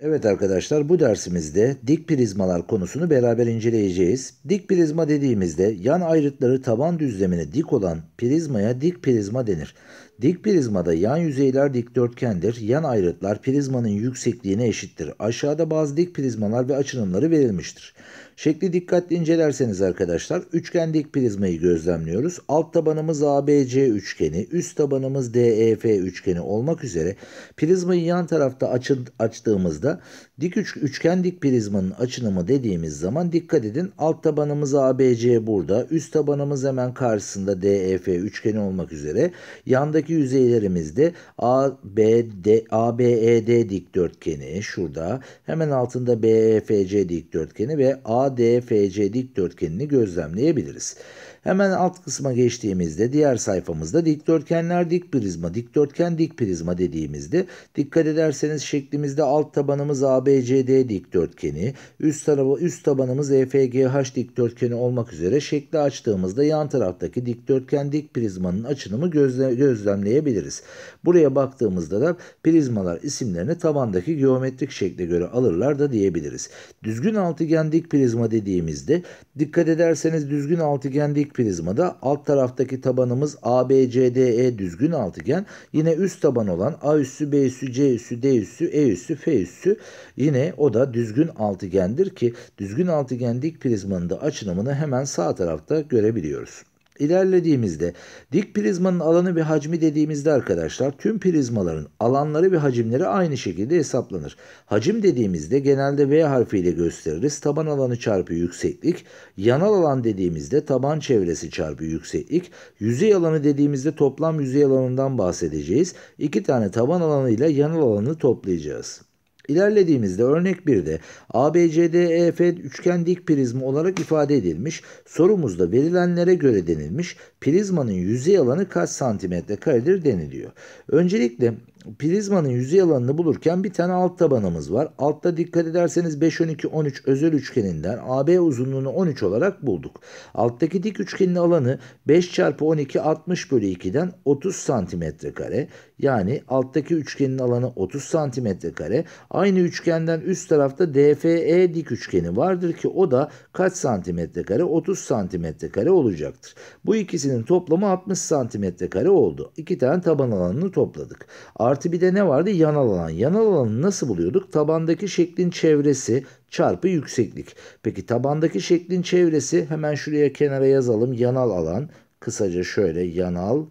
Evet arkadaşlar bu dersimizde dik prizmalar konusunu beraber inceleyeceğiz. Dik prizma dediğimizde yan ayrıtları taban düzlemine dik olan prizmaya dik prizma denir. Dik prizmada yan yüzeyler dikdörtgendir. Yan ayrıtlar prizmanın yüksekliğine eşittir. Aşağıda bazı dik prizmalar ve açılımları verilmiştir. Şekli dikkatli incelerseniz arkadaşlar üçgen dik prizmayı gözlemliyoruz. Alt tabanımız ABC üçgeni, üst tabanımız DEF üçgeni olmak üzere prizmayı yan tarafta açı, açtığımızda dik üç, üçgen dik prizmanın açınımı dediğimiz zaman dikkat edin alt tabanımız ABC burada, üst tabanımız hemen karşısında DEF üçgeni olmak üzere yandaki Buradaki yüzeylerimizde A, B, D, A, B, E, D dikdörtgeni şurada. Hemen altında B, E, F, C dikdörtgeni ve A, D, F, C dikdörtgenini gözlemleyebiliriz. Hemen alt kısma geçtiğimizde diğer sayfamızda dikdörtgenler dik prizma, dikdörtgen dik prizma dediğimizde dikkat ederseniz şeklimizde alt tabanımız ABCD dikdörtgeni, üst tarafı üst tabanımız EFGH dikdörtgeni olmak üzere şekli açtığımızda yan taraftaki dikdörtgen dik prizmanın açınımı gözle, gözlemleyebiliriz. Buraya baktığımızda da prizmalar isimlerini tabandaki geometrik şekle göre alırlar da diyebiliriz. Düzgün altıgen dik prizma dediğimizde dikkat ederseniz düzgün altıgen dik dik prizmada alt taraftaki tabanımız ABCDE düzgün altıgen. Yine üst taban olan A üssü, B üssü, C üssü, D üssü, E üssü, F üssü. Yine o da düzgün altıgendir ki düzgün altıgen dik prizmanın da açınımını hemen sağ tarafta görebiliyoruz. İlerlediğimizde dik prizmanın alanı ve hacmi dediğimizde arkadaşlar tüm prizmaların alanları ve hacimleri aynı şekilde hesaplanır. Hacim dediğimizde genelde V harfiyle gösteririz. Taban alanı çarpı yükseklik. Yanal alan dediğimizde taban çevresi çarpı yükseklik. Yüzey alanı dediğimizde toplam yüzey alanından bahsedeceğiz. İki tane taban alanı ile yanal alanı toplayacağız. İlerlediğimizde örnek 1'de ABCDEF üçgen dik prizma olarak ifade edilmiş. Sorumuzda verilenlere göre denilmiş. Prizmanın yüzey alanı kaç santimetre karedir deniliyor. Öncelikle Prizmanın yüzey alanını bulurken bir tane alt tabanımız var. Altta dikkat ederseniz 5, 12, 13 özel üçgeninden AB uzunluğunu 13 olarak bulduk. Alttaki dik üçgenin alanı 5 çarpı 12 60 bölü 2'den 30 santimetre kare. Yani alttaki üçgenin alanı 30 santimetre kare. Aynı üçgenden üst tarafta DFE dik üçgeni vardır ki o da kaç santimetre kare? 30 santimetre kare olacaktır. Bu ikisinin toplamı 60 santimetre kare oldu. İki tane taban alanını topladık. Artı Artı bir de ne vardı? Yanal alan. Yanal alanı nasıl buluyorduk? Tabandaki şeklin çevresi çarpı yükseklik. Peki tabandaki şeklin çevresi hemen şuraya kenara yazalım. Yanal alan. Kısaca şöyle yanal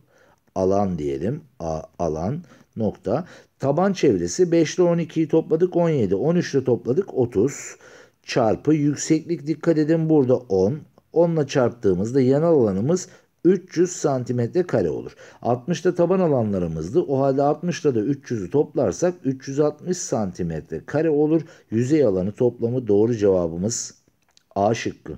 alan diyelim. A, alan nokta. Taban çevresi 5 ile 12'yi topladık 17. 13 ile topladık 30. Çarpı yükseklik dikkat edin burada 10. 10 ile çarptığımızda yanal alanımız 300 santimetre kare olur. 60'ta taban alanlarımızdı. O halde 60'ta da 300'ü toplarsak 360 santimetre kare olur. Yüzey alanı toplamı doğru cevabımız A şıkkı.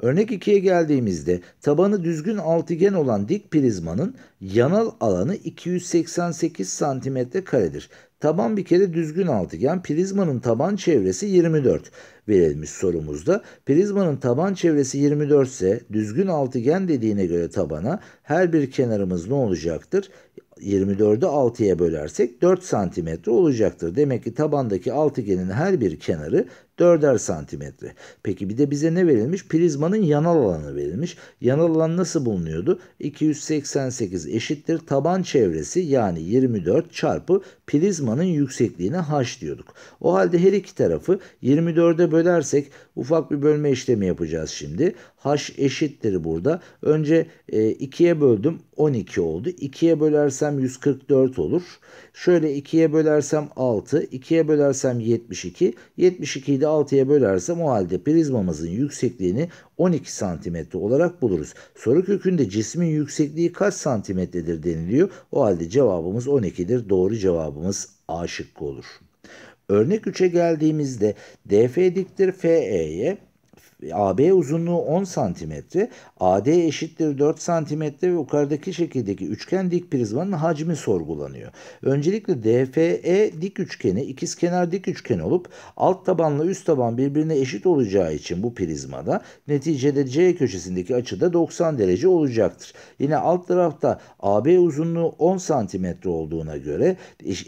Örnek 2'ye geldiğimizde tabanı düzgün altıgen olan dik prizmanın yanal alanı 288 santimetre karedir. Taban bir kere düzgün altıgen, prizmanın taban çevresi 24 verilmiş sorumuzda. Prizmanın taban çevresi 24 ise düzgün altıgen dediğine göre tabana her bir kenarımız ne olacaktır? 24'ü 6'ya bölersek 4 santimetre olacaktır. Demek ki tabandaki altıgenin her bir kenarı 4'er santimetre. Peki bir de bize ne verilmiş? Prizmanın yanal alanı verilmiş. Yanal alan nasıl bulunuyordu? 288 eşittir taban çevresi yani 24 çarpı prizmanın yüksekliğine h diyorduk. O halde her iki tarafı 24'e bölersek ufak bir bölme işlemi yapacağız şimdi h eşittir burada. Önce 2'ye e, böldüm 12 oldu. 2'ye bölersem 144 olur. Şöyle 2'ye bölersem 6, 2'ye bölersem 72, 72'yi de 6'ya bölersem o halde prizmamızın yüksekliğini 12 santimetre olarak buluruz. Soru kökünde cismin yüksekliği kaç santimetredir deniliyor. O halde cevabımız 12'dir. Doğru cevabımız A şıkkı olur. Örnek 3'e geldiğimizde DF diktir FE'ye, AB uzunluğu 10 santimetre AD eşittir 4 santimetre ve yukarıdaki şekildeki üçgen dik prizmanın hacmi sorgulanıyor. Öncelikle DFE dik üçgeni ikizkenar dik üçgen olup alt tabanla üst taban birbirine eşit olacağı için bu prizmada neticede C köşesindeki açı da 90 derece olacaktır. Yine alt tarafta AB uzunluğu 10 santimetre olduğuna göre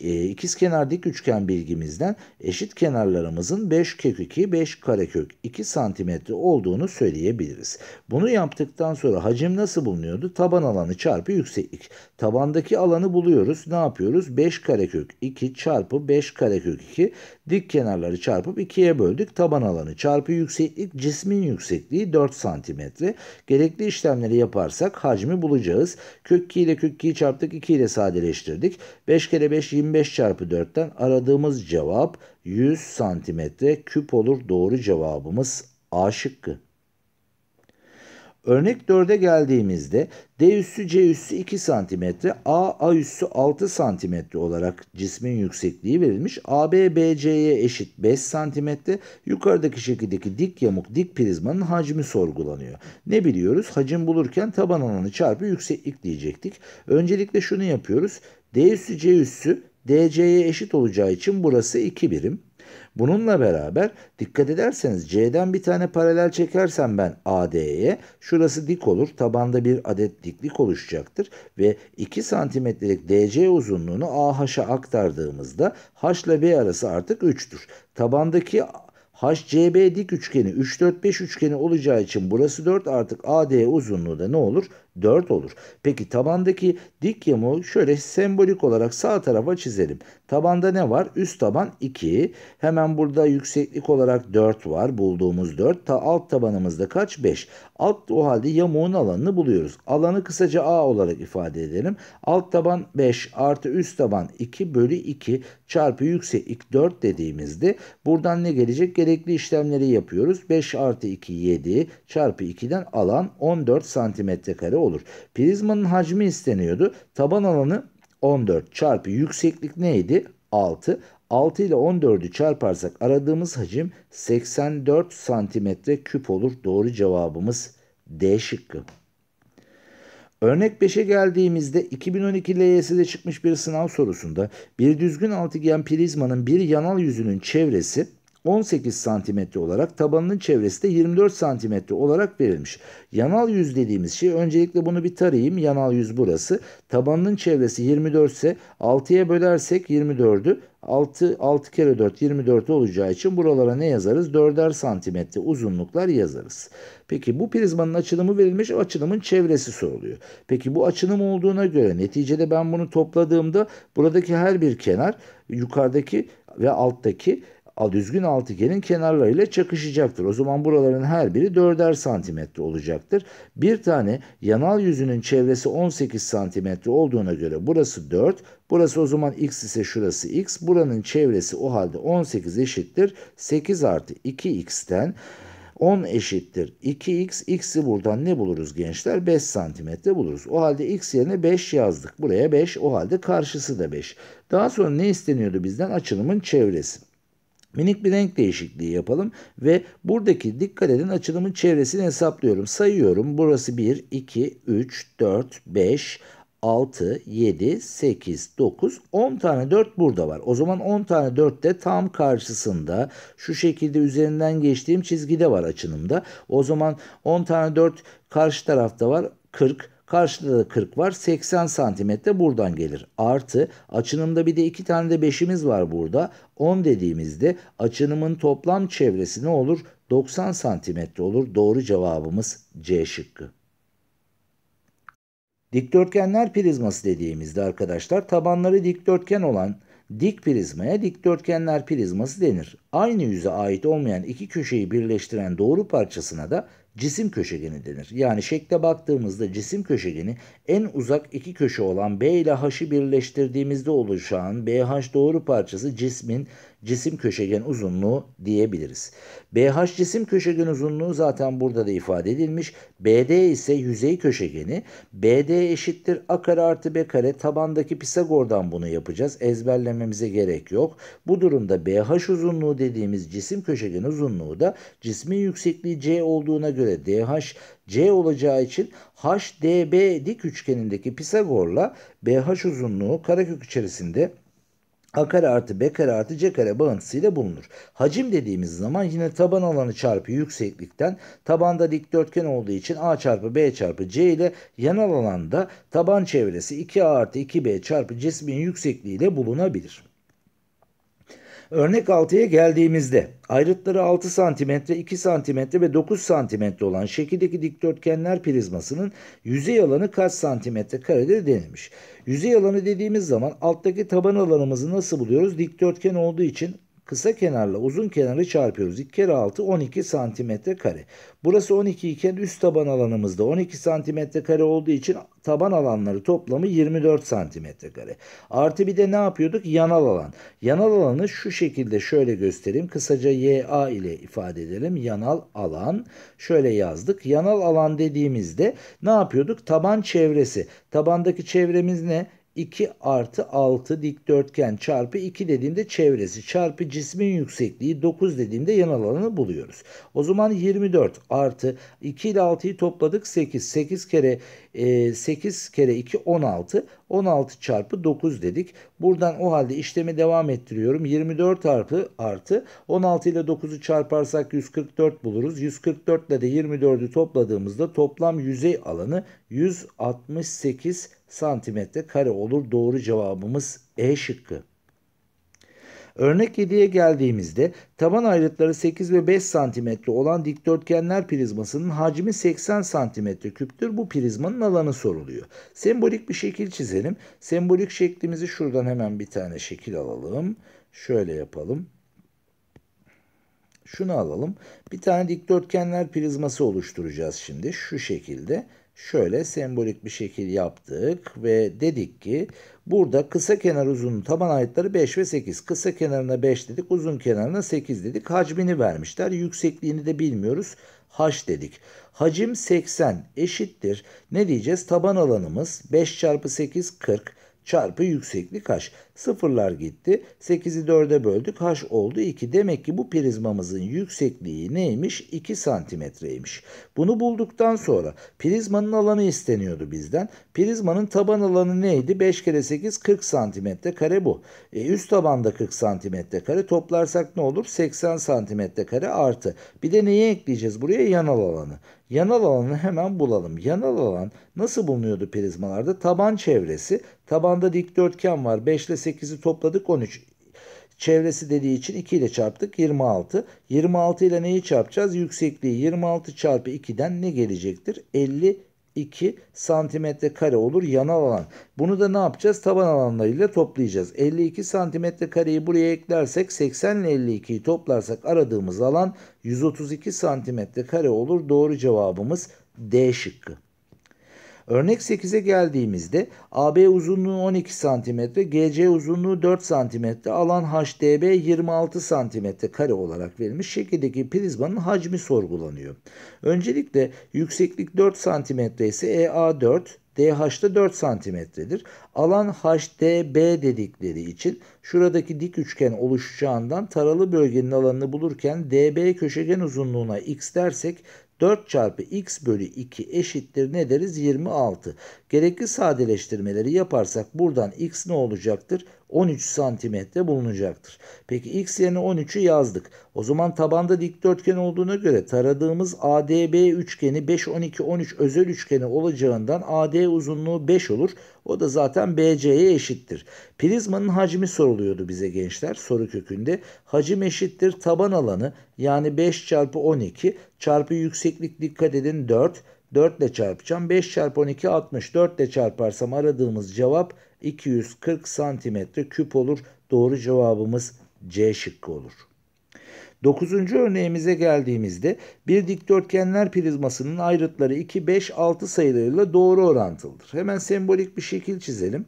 e, ikizkenar dik üçgen bilgimizden eşit kenarlarımızın 5 kök 2, 5 karekök 2 santimetre olduğunu söyleyebiliriz. Bunu yaptık yaptıktan sonra hacim nasıl bulunuyordu? Taban alanı çarpı yükseklik. Tabandaki alanı buluyoruz. Ne yapıyoruz? 5 karekök 2 çarpı 5 karekök 2. Dik kenarları çarpıp 2'ye böldük. Taban alanı çarpı yükseklik. Cismin yüksekliği 4 santimetre. Gerekli işlemleri yaparsak hacmi bulacağız. Kök 2 ile kök 2'yi çarptık. 2 ile sadeleştirdik. 5 kere 5 25 çarpı 4'ten aradığımız cevap 100 santimetre küp olur. Doğru cevabımız A şıkkı. Örnek 4'e geldiğimizde D üssü C üssü 2 cm, A A üssü 6 cm olarak cismin yüksekliği verilmiş. AB BC'ye eşit 5 cm. Yukarıdaki şekildeki dik yamuk dik prizmanın hacmi sorgulanıyor. Ne biliyoruz? Hacim bulurken taban alanı çarpı yükseklik diyecektik. Öncelikle şunu yapıyoruz. D üssü C üssü DC'ye eşit olacağı için burası 2 birim. Bununla beraber dikkat ederseniz C'den bir tane paralel çekersem ben AD'ye şurası dik olur. Tabanda bir adet diklik oluşacaktır ve 2 santimetrelik DC uzunluğunu AH'a aktardığımızda H ile B arası artık 3'tür. Tabandaki HCB dik üçgeni 3 4 5 üçgeni olacağı için burası 4 artık AD uzunluğu da ne olur? 4 olur. Peki tabandaki dik yamuğu şöyle sembolik olarak sağ tarafa çizelim. Tabanda ne var? Üst taban 2. Hemen burada yükseklik olarak 4 var. Bulduğumuz 4. Ta alt tabanımızda kaç? 5. Alt o halde yamuğun alanını buluyoruz. Alanı kısaca A olarak ifade edelim. Alt taban 5 artı üst taban 2 bölü 2 çarpı yükseklik 4 dediğimizde buradan ne gelecek? Gerekli işlemleri yapıyoruz. 5 artı 2 7 çarpı 2'den alan 14 santimetre kare olur. Prizmanın hacmi isteniyordu. Taban alanı 14 çarpı yükseklik neydi? 6. 6 ile 14'ü çarparsak aradığımız hacim 84 santimetre küp olur. Doğru cevabımız D şıkkı. Örnek 5'e geldiğimizde 2012 LYS'de çıkmış bir sınav sorusunda bir düzgün altıgen prizmanın bir yanal yüzünün çevresi 18 santimetre olarak tabanının çevresi de 24 santimetre olarak verilmiş. Yanal yüz dediğimiz şey öncelikle bunu bir tarayayım. Yanal yüz burası. Tabanının çevresi 24 ise 6'ya bölersek 24'ü 6, 6 kere 4 24 olacağı için buralara ne yazarız? 4'er santimetre uzunluklar yazarız. Peki bu prizmanın açılımı verilmiş açılımın çevresi soruluyor. Peki bu açılım olduğuna göre neticede ben bunu topladığımda buradaki her bir kenar yukarıdaki ve alttaki düzgün altıgenin kenarlarıyla çakışacaktır. O zaman buraların her biri 4'er santimetre olacaktır. Bir tane yanal yüzünün çevresi 18 santimetre olduğuna göre burası 4. Burası o zaman x ise şurası x. Buranın çevresi o halde 18 eşittir. 8 artı 2x'ten 10 eşittir 2x. X'i buradan ne buluruz gençler? 5 santimetre buluruz. O halde x yerine 5 yazdık. Buraya 5. O halde karşısı da 5. Daha sonra ne isteniyordu bizden? Açılımın çevresi. Minik bir renk değişikliği yapalım ve buradaki dikkat edin açılımın çevresini hesaplıyorum. Sayıyorum. Burası 1, 2, 3, 4, 5, 6, 7, 8, 9, 10 tane 4 burada var. O zaman 10 tane 4 de tam karşısında şu şekilde üzerinden geçtiğim çizgide var açılımda. O zaman 10 tane 4 karşı tarafta var. 40, Karşıda da 40 var. 80 santimetre buradan gelir. Artı açınımda bir de iki tane de 5'imiz var burada. 10 dediğimizde açınımın toplam çevresi ne olur? 90 santimetre olur. Doğru cevabımız C şıkkı. Dikdörtgenler prizması dediğimizde arkadaşlar tabanları dikdörtgen olan dik prizmaya dikdörtgenler prizması denir. Aynı yüze ait olmayan iki köşeyi birleştiren doğru parçasına da cisim köşegeni denir. Yani şekle baktığımızda cisim köşegeni en uzak iki köşe olan B ile H'ı birleştirdiğimizde oluşan BH doğru parçası cismin cisim köşegen uzunluğu diyebiliriz. BH cisim köşegen uzunluğu zaten burada da ifade edilmiş. BD ise yüzey köşegeni. BD eşittir A kare artı B kare. Tabandaki Pisagor'dan bunu yapacağız. Ezberlememize gerek yok. Bu durumda BH uzunluğu dediğimiz cisim köşegen uzunluğu da cismin yüksekliği C olduğuna göre DH C olacağı için HDB dik üçgenindeki Pisagor'la BH uzunluğu karekök içerisinde A kare artı B kare artı C kare bağıntısıyla bulunur. Hacim dediğimiz zaman yine taban alanı çarpı yükseklikten tabanda dikdörtgen olduğu için A çarpı B çarpı C ile yanal alanda taban çevresi 2A artı 2B çarpı cismin yüksekliği ile bulunabilir. Örnek 6'ya geldiğimizde ayrıtları 6 cm, 2 cm ve 9 cm olan şekildeki dikdörtgenler prizmasının yüzey alanı kaç santimetre karedir denilmiş. Yüzey alanı dediğimiz zaman alttaki taban alanımızı nasıl buluyoruz? Dikdörtgen olduğu için Kısa kenarla uzun kenarı çarpıyoruz. 2 kere 6 12 santimetre kare. Burası 12 iken üst taban alanımızda 12 santimetre kare olduğu için taban alanları toplamı 24 santimetre kare. Artı bir de ne yapıyorduk? Yanal alan. Yanal alanı şu şekilde şöyle göstereyim. Kısaca YA ile ifade edelim. Yanal alan. Şöyle yazdık. Yanal alan dediğimizde ne yapıyorduk? Taban çevresi. Tabandaki çevremiz ne? 2 artı 6 dikdörtgen çarpı 2 dediğimde çevresi çarpı cismin yüksekliği 9 dediğimde yan alanını buluyoruz. O zaman 24 artı 2 ile 6'yı topladık 8. 8 kere 8 ee, kere 2 16. 16 çarpı 9 dedik. Buradan o halde işlemi devam ettiriyorum. 24 artı, artı 16 ile 9'u çarparsak 144 buluruz. 144 ile de 24'ü topladığımızda toplam yüzey alanı 168 santimetre kare olur. Doğru cevabımız E şıkkı. Örnek 7'ye geldiğimizde taban ayrıtları 8 ve 5 cm olan dikdörtgenler prizmasının hacmi 80 cm küptür. Bu prizmanın alanı soruluyor. Sembolik bir şekil çizelim. Sembolik şeklimizi şuradan hemen bir tane şekil alalım. Şöyle yapalım şunu alalım. Bir tane dikdörtgenler prizması oluşturacağız şimdi. Şu şekilde şöyle sembolik bir şekil yaptık ve dedik ki burada kısa kenar uzunun taban ayetleri 5 ve 8. Kısa kenarına 5 dedik, uzun kenarına 8 dedik. Hacmini vermişler. Yüksekliğini de bilmiyoruz. H dedik. Hacim 80 eşittir. Ne diyeceğiz? Taban alanımız 5 çarpı 8 40 çarpı yükseklik h. Sıfırlar gitti. 8'i 4'e böldük. h oldu 2. Demek ki bu prizmamızın yüksekliği neymiş? 2 santimetreymiş. Bunu bulduktan sonra prizmanın alanı isteniyordu bizden. Prizmanın taban alanı neydi? 5 kere 8 40 santimetre kare bu. E, üst tabanda 40 santimetre kare toplarsak ne olur? 80 santimetre kare artı. Bir de neyi ekleyeceğiz buraya? Yanal alanı. Yanal alanı hemen bulalım. Yanal alan nasıl bulunuyordu prizmalarda? Taban çevresi Tabanda dikdörtgen var. 5 ile 8'i topladık 13. Çevresi dediği için 2 ile çarptık 26. 26 ile neyi çarpacağız? Yüksekliği 26 çarpı 2'den ne gelecektir? 52 santimetre kare olur yanal alan. Bunu da ne yapacağız? Taban alanlarıyla toplayacağız. 52 santimetre kareyi buraya eklersek 80 ile 52'yi toplarsak aradığımız alan 132 santimetre kare olur. Doğru cevabımız D şıkkı. Örnek 8'e geldiğimizde AB uzunluğu 12 cm, GC uzunluğu 4 cm, alan HDB 26 cm kare olarak verilmiş şekildeki prizmanın hacmi sorgulanıyor. Öncelikle yükseklik 4 cm ise EA 4, DH'da 4 santimetredir. Alan HDB dedikleri için şuradaki dik üçgen oluşacağından taralı bölgenin alanını bulurken DB köşegen uzunluğuna x dersek 4 çarpı x bölü 2 eşittir ne deriz? 26. Gerekli sadeleştirmeleri yaparsak buradan x ne olacaktır? 13 santimetre bulunacaktır. Peki x yerine 13'ü yazdık. O zaman tabanda dikdörtgen olduğuna göre taradığımız ADB üçgeni 5, 12, 13 özel üçgeni olacağından AD uzunluğu 5 olur. O da zaten BC'ye eşittir. Prizmanın hacmi soruluyordu bize gençler soru kökünde. Hacim eşittir taban alanı yani 5 çarpı 12 çarpı yükseklik dikkat edin 4 4 ile çarpacağım. 5 çarpı 12 60. 4 ile çarparsam aradığımız cevap 240 santimetre küp olur. Doğru cevabımız C şıkkı olur. Dokuzuncu örneğimize geldiğimizde bir dikdörtgenler prizmasının ayrıtları 2, 5, 6 sayılarıyla doğru orantılıdır. Hemen sembolik bir şekil çizelim.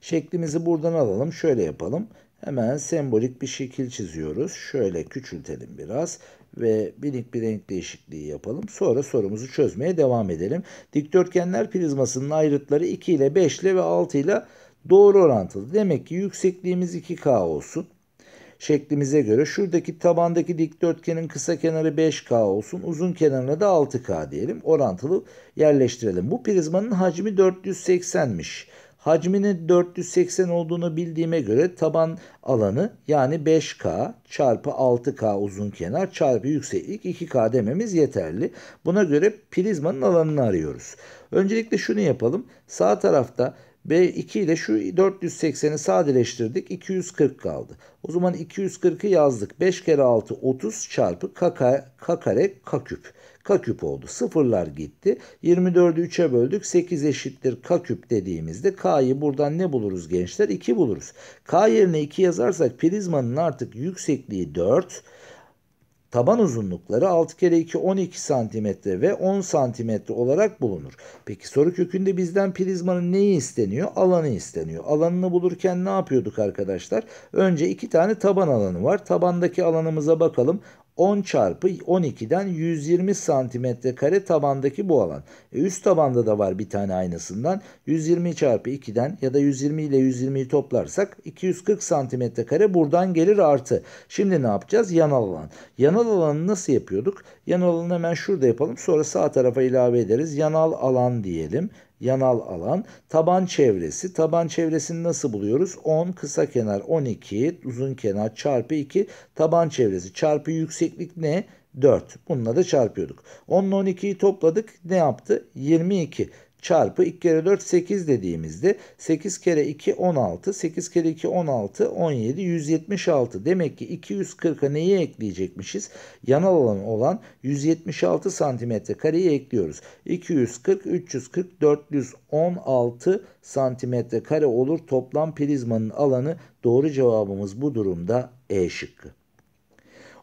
Şeklimizi buradan alalım. Şöyle yapalım. Hemen sembolik bir şekil çiziyoruz. Şöyle küçültelim biraz ve minik bir renk değişikliği yapalım. Sonra sorumuzu çözmeye devam edelim. Dikdörtgenler prizmasının ayrıtları 2 ile 5 ile ve 6 ile doğru orantılı. Demek ki yüksekliğimiz 2K olsun. Şeklimize göre şuradaki tabandaki dikdörtgenin kısa kenarı 5K olsun. Uzun kenarına da 6K diyelim. Orantılı yerleştirelim. Bu prizmanın hacmi 480'miş. Hacminin 480 olduğunu bildiğime göre taban alanı yani 5K çarpı 6K uzun kenar çarpı yükseklik 2K dememiz yeterli. Buna göre prizmanın alanını arıyoruz. Öncelikle şunu yapalım. Sağ tarafta B2 ile şu 480'i sadeleştirdik. 240 kaldı. O zaman 240'ı yazdık. 5 kere 6 30 çarpı k, k kare k küp. K küp oldu. Sıfırlar gitti. 24'ü 3'e böldük. 8 eşittir k küp dediğimizde K'yı buradan ne buluruz gençler? 2 buluruz. K yerine 2 yazarsak prizmanın artık yüksekliği 4. Taban uzunlukları 6 kere 2 12 santimetre ve 10 santimetre olarak bulunur. Peki soru kökünde bizden prizmanın neyi isteniyor? Alanı isteniyor. Alanını bulurken ne yapıyorduk arkadaşlar? Önce iki tane taban alanı var. Tabandaki alanımıza bakalım. 10 çarpı 12'den 120 santimetre kare tabandaki bu alan. E üst tabanda da var bir tane aynasından. 120 çarpı 2'den ya da 120 ile 120'yi toplarsak 240 santimetre kare buradan gelir artı. Şimdi ne yapacağız? Yanal alan. Yanal alanı nasıl yapıyorduk? Yanal alanı hemen şurada yapalım. Sonra sağ tarafa ilave ederiz. Yanal alan diyelim. Yanal alan. Taban çevresi. Taban çevresini nasıl buluyoruz? 10 kısa kenar 12 uzun kenar çarpı 2 taban çevresi. Çarpı yükseklik ne? 4. Bununla da çarpıyorduk. 10 ile 12'yi topladık. Ne yaptı? 22 çarpı 2 kere 4 8 dediğimizde 8 kere 2 16 8 kere 2 16 17 176 demek ki 240'a neyi ekleyecekmişiz? Yanal alan olan 176 santimetre kareyi ekliyoruz. 240 340 416 santimetre kare olur toplam prizmanın alanı doğru cevabımız bu durumda E şıkkı.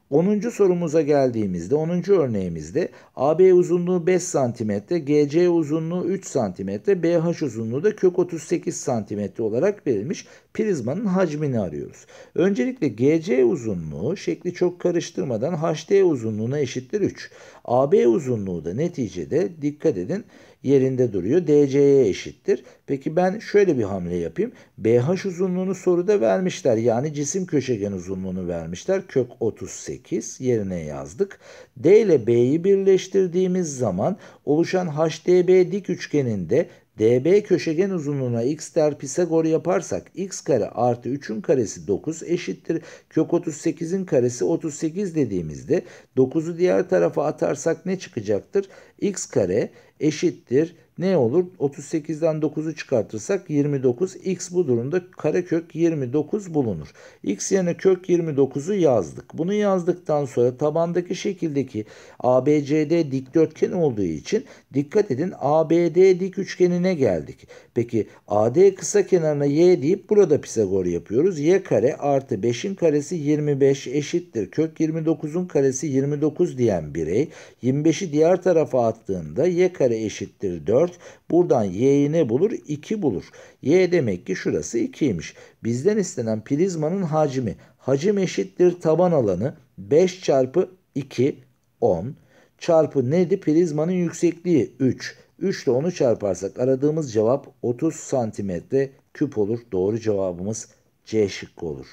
10. sorumuza geldiğimizde 10. örneğimizde AB uzunluğu 5 cm, GC uzunluğu 3 cm, BH uzunluğu da kök 38 cm olarak verilmiş prizmanın hacmini arıyoruz. Öncelikle GC uzunluğu şekli çok karıştırmadan HD uzunluğuna eşittir 3. AB uzunluğu da neticede dikkat edin yerinde duruyor. DC'ye eşittir. Peki ben şöyle bir hamle yapayım. BH uzunluğunu soruda vermişler. Yani cisim köşegen uzunluğunu vermişler. Kök 38 yerine yazdık. D ile B'yi birleştirdiğimiz zaman oluşan HDB dik üçgeninde DB köşegen uzunluğuna x der Pisagor yaparsak x kare artı 3'ün karesi 9 eşittir. Kök 38'in karesi 38 dediğimizde 9'u diğer tarafa atarsak ne çıkacaktır? x kare eşittir ne olur? 38'den 9'u çıkartırsak 29. X bu durumda karekök 29 bulunur. X yerine kök 29'u yazdık. Bunu yazdıktan sonra tabandaki şekildeki ABCD dikdörtgen olduğu için dikkat edin ABD dik üçgenine geldik. Peki AD kısa kenarına Y deyip burada Pisagor yapıyoruz. Y kare artı 5'in karesi 25 eşittir. Kök 29'un karesi 29 diyen birey 25'i diğer tarafa attığında Y kare eşittir 4 4. Buradan y'yi ne bulur? 2 bulur. Y demek ki şurası 2'ymiş. Bizden istenen prizmanın hacmi. Hacim eşittir taban alanı 5 çarpı 2 10 çarpı neydi? Prizmanın yüksekliği 3. 3 ile 10'u çarparsak aradığımız cevap 30 santimetre küp olur. Doğru cevabımız C şıkkı olur.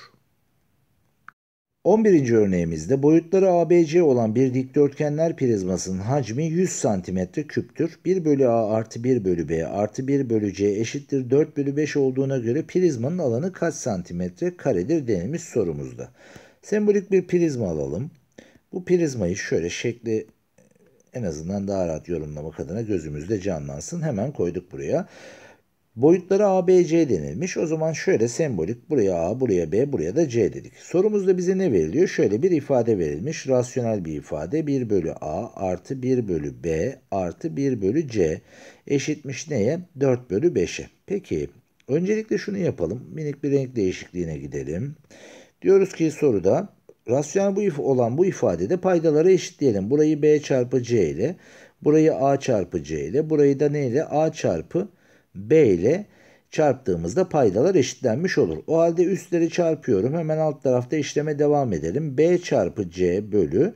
11. örneğimizde boyutları ABC olan bir dikdörtgenler prizmasının hacmi 100 cm küptür. 1 bölü A artı 1 bölü B artı 1 bölü C eşittir 4 bölü 5 olduğuna göre prizmanın alanı kaç santimetre karedir denilmiş sorumuzda. Sembolik bir prizma alalım. Bu prizmayı şöyle şekli en azından daha rahat yorumlamak adına gözümüzde canlansın. Hemen koyduk buraya. Buraya. Boyutları A, B, C denilmiş. O zaman şöyle sembolik buraya A, buraya B, buraya da C dedik. Sorumuzda bize ne veriliyor? Şöyle bir ifade verilmiş. Rasyonel bir ifade. 1 bölü A artı 1 bölü B artı 1 bölü C eşitmiş neye? 4 bölü 5'e. Peki öncelikle şunu yapalım. Minik bir renk değişikliğine gidelim. Diyoruz ki soruda rasyonel bu olan bu ifadede paydaları eşitleyelim. Burayı B çarpı C ile, burayı A çarpı C ile, burayı da neyle? A çarpı C B ile çarptığımızda paydalar eşitlenmiş olur. O halde üstleri çarpıyorum. Hemen alt tarafta işleme devam edelim. B çarpı C bölü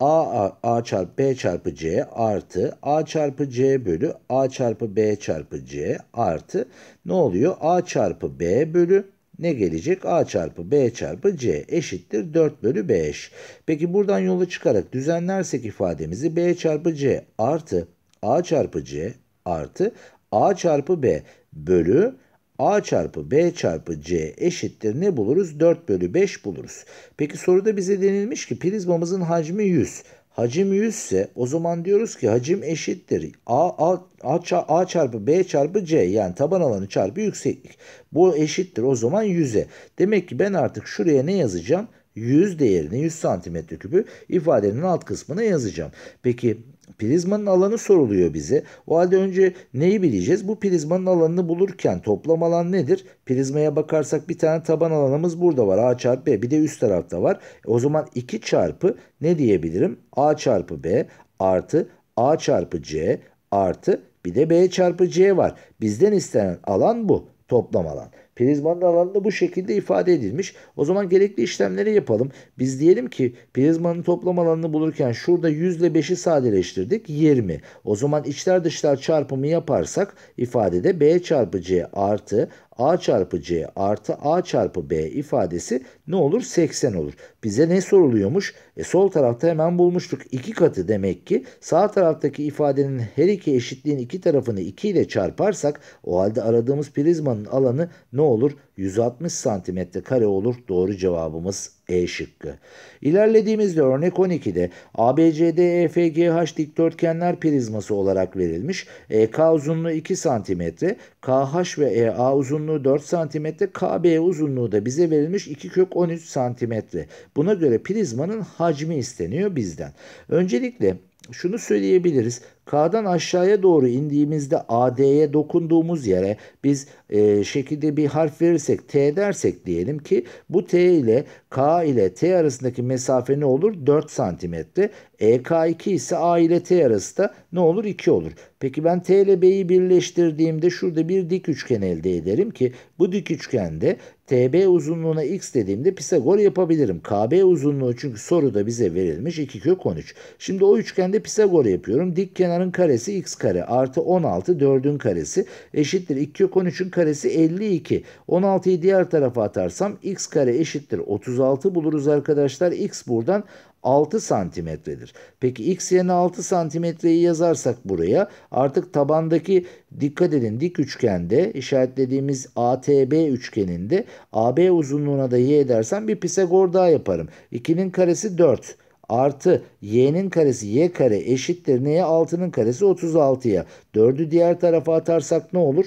A, A çarpı B çarpı C artı A çarpı C bölü A çarpı B çarpı C artı ne oluyor? A çarpı B bölü ne gelecek? A çarpı B çarpı C eşittir 4 bölü 5. Peki buradan yola çıkarak düzenlersek ifademizi B çarpı C artı A çarpı C artı A çarpı B bölü A çarpı B çarpı C eşittir ne buluruz? 4 bölü 5 buluruz. Peki soruda bize denilmiş ki prizmamızın hacmi 100. Hacim 100 ise o zaman diyoruz ki hacim eşittir. A, A, A, A çarpı B çarpı C yani taban alanı çarpı yükseklik. Bu eşittir o zaman 100'e. Demek ki ben artık şuraya ne yazacağım? 100 değerini 100 santimetre küpü ifadenin alt kısmına yazacağım. Peki Prizmanın alanı soruluyor bize. O halde önce neyi bileceğiz? Bu prizmanın alanını bulurken toplam alan nedir? Prizmaya bakarsak bir tane taban alanımız burada var. A çarpı B bir de üst tarafta var. E o zaman 2 çarpı ne diyebilirim? A çarpı B artı A çarpı C artı bir de B çarpı C var. Bizden istenen alan bu toplam alan. Prizmanın alanında bu şekilde ifade edilmiş. O zaman gerekli işlemleri yapalım. Biz diyelim ki prizmanın toplam alanını bulurken şurada 100 ile 5'i sadeleştirdik 20. O zaman içler dışlar çarpımı yaparsak ifadede B çarpı C artı a çarpı c artı a çarpı b ifadesi ne olur? 80 olur. Bize ne soruluyormuş? E, sol tarafta hemen bulmuştuk. 2 katı demek ki sağ taraftaki ifadenin her iki eşitliğin iki tarafını 2 ile çarparsak o halde aradığımız prizmanın alanı ne olur? 160 santimetre kare olur. Doğru cevabımız E şıkkı. İlerlediğimizde örnek 12'de ABCD EFGH dikdörtgenler prizması olarak verilmiş. EK uzunluğu 2 santimetre, KH ve EA uzunluğu 4 santimetre, KB uzunluğu da bize verilmiş 2 kök 13 santimetre. Buna göre prizmanın hacmi isteniyor bizden. Öncelikle şunu söyleyebiliriz. K'dan aşağıya doğru indiğimizde AD'ye dokunduğumuz yere biz e, şekilde bir harf verirsek T dersek diyelim ki bu T ile K ile T arasındaki mesafe ne olur? 4 santimetre. EK2 ise A ile T arasında ne olur? 2 olur. Peki ben T ile B'yi birleştirdiğimde şurada bir dik üçgen elde ederim ki bu dik üçgende TB uzunluğuna x dediğimde Pisagor yapabilirim. KB uzunluğu çünkü soruda bize verilmiş 2 kök 13. Şimdi o üçgende Pisagor yapıyorum. Dik kenarın karesi x kare artı 16 4'ün karesi eşittir 2 kök 13'ün karesi 52. 16'yı diğer tarafa atarsam x kare eşittir 36 buluruz arkadaşlar. x buradan 6 santimetredir. Peki x yerine 6 santimetreyi yazarsak buraya artık tabandaki dikkat edin dik üçgende işaretlediğimiz ATB üçgeninde AB uzunluğuna da y edersen bir Pisagor daha yaparım. 2'nin karesi 4 artı y'nin karesi y kare eşittir neye 6'nın karesi 36'ya. 4'ü diğer tarafa atarsak ne olur?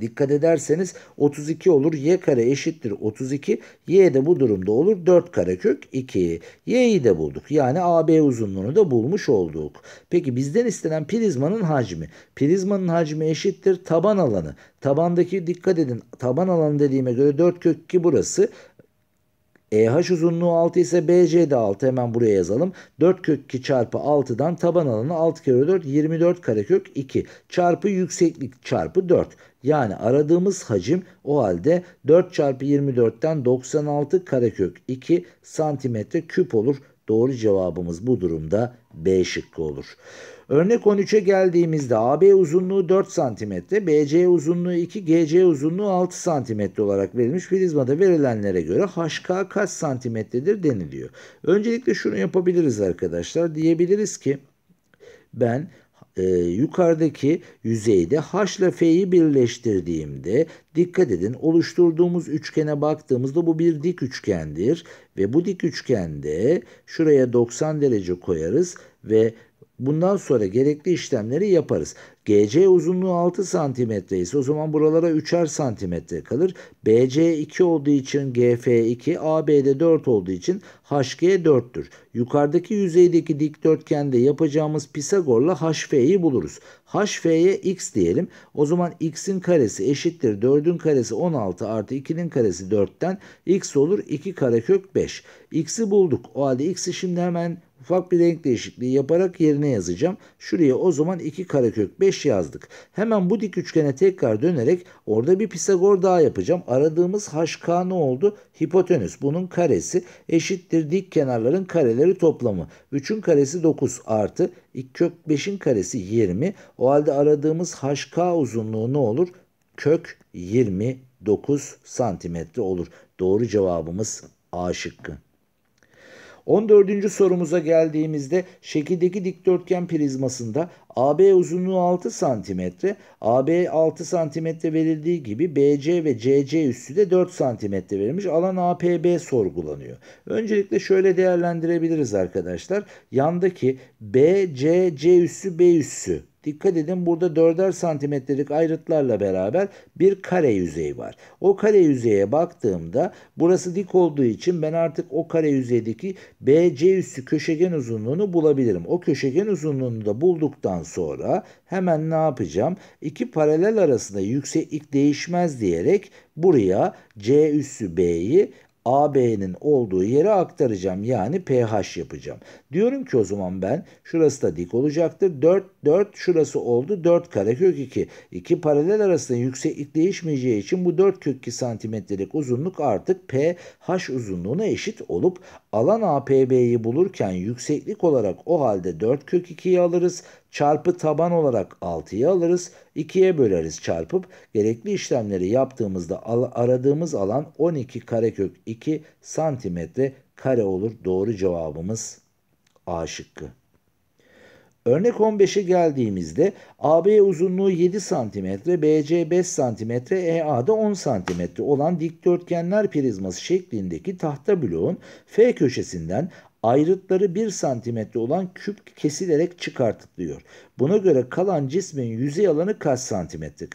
Dikkat ederseniz 32 olur. Y kare eşittir 32. Y de bu durumda olur 4 karekök 2. Y'yi de bulduk. Yani AB uzunluğunu da bulmuş olduk. Peki bizden istenen prizmanın hacmi. Prizmanın hacmi eşittir taban alanı. Tabandaki dikkat edin. Taban alanı dediğime göre 4 kök 2 burası. EH uzunluğu 6 ise BC de 6 hemen buraya yazalım. 4 kök 2 çarpı 6'dan taban alanı 6 kere 4 24 karekök 2 çarpı yükseklik çarpı 4. Yani aradığımız hacim o halde 4 çarpı 24'ten 96 karekök 2 santimetre küp olur. Doğru cevabımız bu durumda B şıkkı olur. Örnek 13'e geldiğimizde AB uzunluğu 4 cm, BC uzunluğu 2, GC uzunluğu 6 cm olarak verilmiş. Prizmada verilenlere göre HK kaç santimetredir deniliyor. Öncelikle şunu yapabiliriz arkadaşlar. Diyebiliriz ki ben e, yukarıdaki yüzeyde H ile F'yi birleştirdiğimde dikkat edin oluşturduğumuz üçgene baktığımızda bu bir dik üçgendir ve bu dik üçgende şuraya 90 derece koyarız ve bundan sonra gerekli işlemleri yaparız. GC uzunluğu 6 cm ise o zaman buralara 3'er cm kalır. BC 2 olduğu için GF 2, AB'de 4 olduğu için HG 4'tür. Yukarıdaki yüzeydeki dikdörtgende yapacağımız Pisagor'la HF'yi buluruz. HF'ye x diyelim. O zaman x'in karesi eşittir 4'ün karesi 16 artı 2'nin karesi 4'ten x olur 2 karekök 5. x'i bulduk. O halde x'i şimdi hemen ufak bir renk değişikliği yaparak yerine yazacağım. Şuraya o zaman 2 karekök 5 yazdık. Hemen bu dik üçgene tekrar dönerek orada bir Pisagor daha yapacağım. Aradığımız HK ne oldu? Hipotenüs. Bunun karesi eşittir dik kenarların kareleri toplamı. 3'ün karesi 9 artı 2 kök 5'in karesi 20. O halde aradığımız HK uzunluğu ne olur? Kök 29 santimetre olur. Doğru cevabımız A şıkkı. 14. sorumuza geldiğimizde şekildeki dikdörtgen prizmasında AB uzunluğu 6 cm, AB 6 cm verildiği gibi BC ve CC üssü de 4 cm verilmiş. Alan APB sorgulanıyor. Öncelikle şöyle değerlendirebiliriz arkadaşlar. Yandaki BCC üssü B üssü Dikkat edin burada 4'er santimetrelik ayrıtlarla beraber bir kare yüzey var. O kare yüzeye baktığımda burası dik olduğu için ben artık o kare yüzeydeki BC üssü köşegen uzunluğunu bulabilirim. O köşegen uzunluğunu da bulduktan sonra hemen ne yapacağım? İki paralel arasında yükseklik değişmez diyerek buraya C üssü B'yi AB'nin olduğu yere aktaracağım. Yani pH yapacağım. Diyorum ki o zaman ben şurası da dik olacaktır. 4, 4 şurası oldu. 4 karekök 2. İki paralel arasında yükseklik değişmeyeceği için bu 4 kök 2 santimetrelik uzunluk artık pH uzunluğuna eşit olup alan APB'yi bulurken yükseklik olarak o halde 4 kök 2'yi alırız. Çarpı taban olarak 6'yı alırız. 2'ye böleriz çarpıp gerekli işlemleri yaptığımızda aradığımız alan 12 karekök 2 santimetre kare olur. Doğru cevabımız A şıkkı. Örnek 15'e geldiğimizde AB uzunluğu 7 cm, BC 5 cm, EA da 10 cm olan dikdörtgenler prizması şeklindeki tahta bloğun F köşesinden ayrıtları 1 santimetre olan küp kesilerek çıkartılıyor. Buna göre kalan cismin yüzey alanı kaç santimetre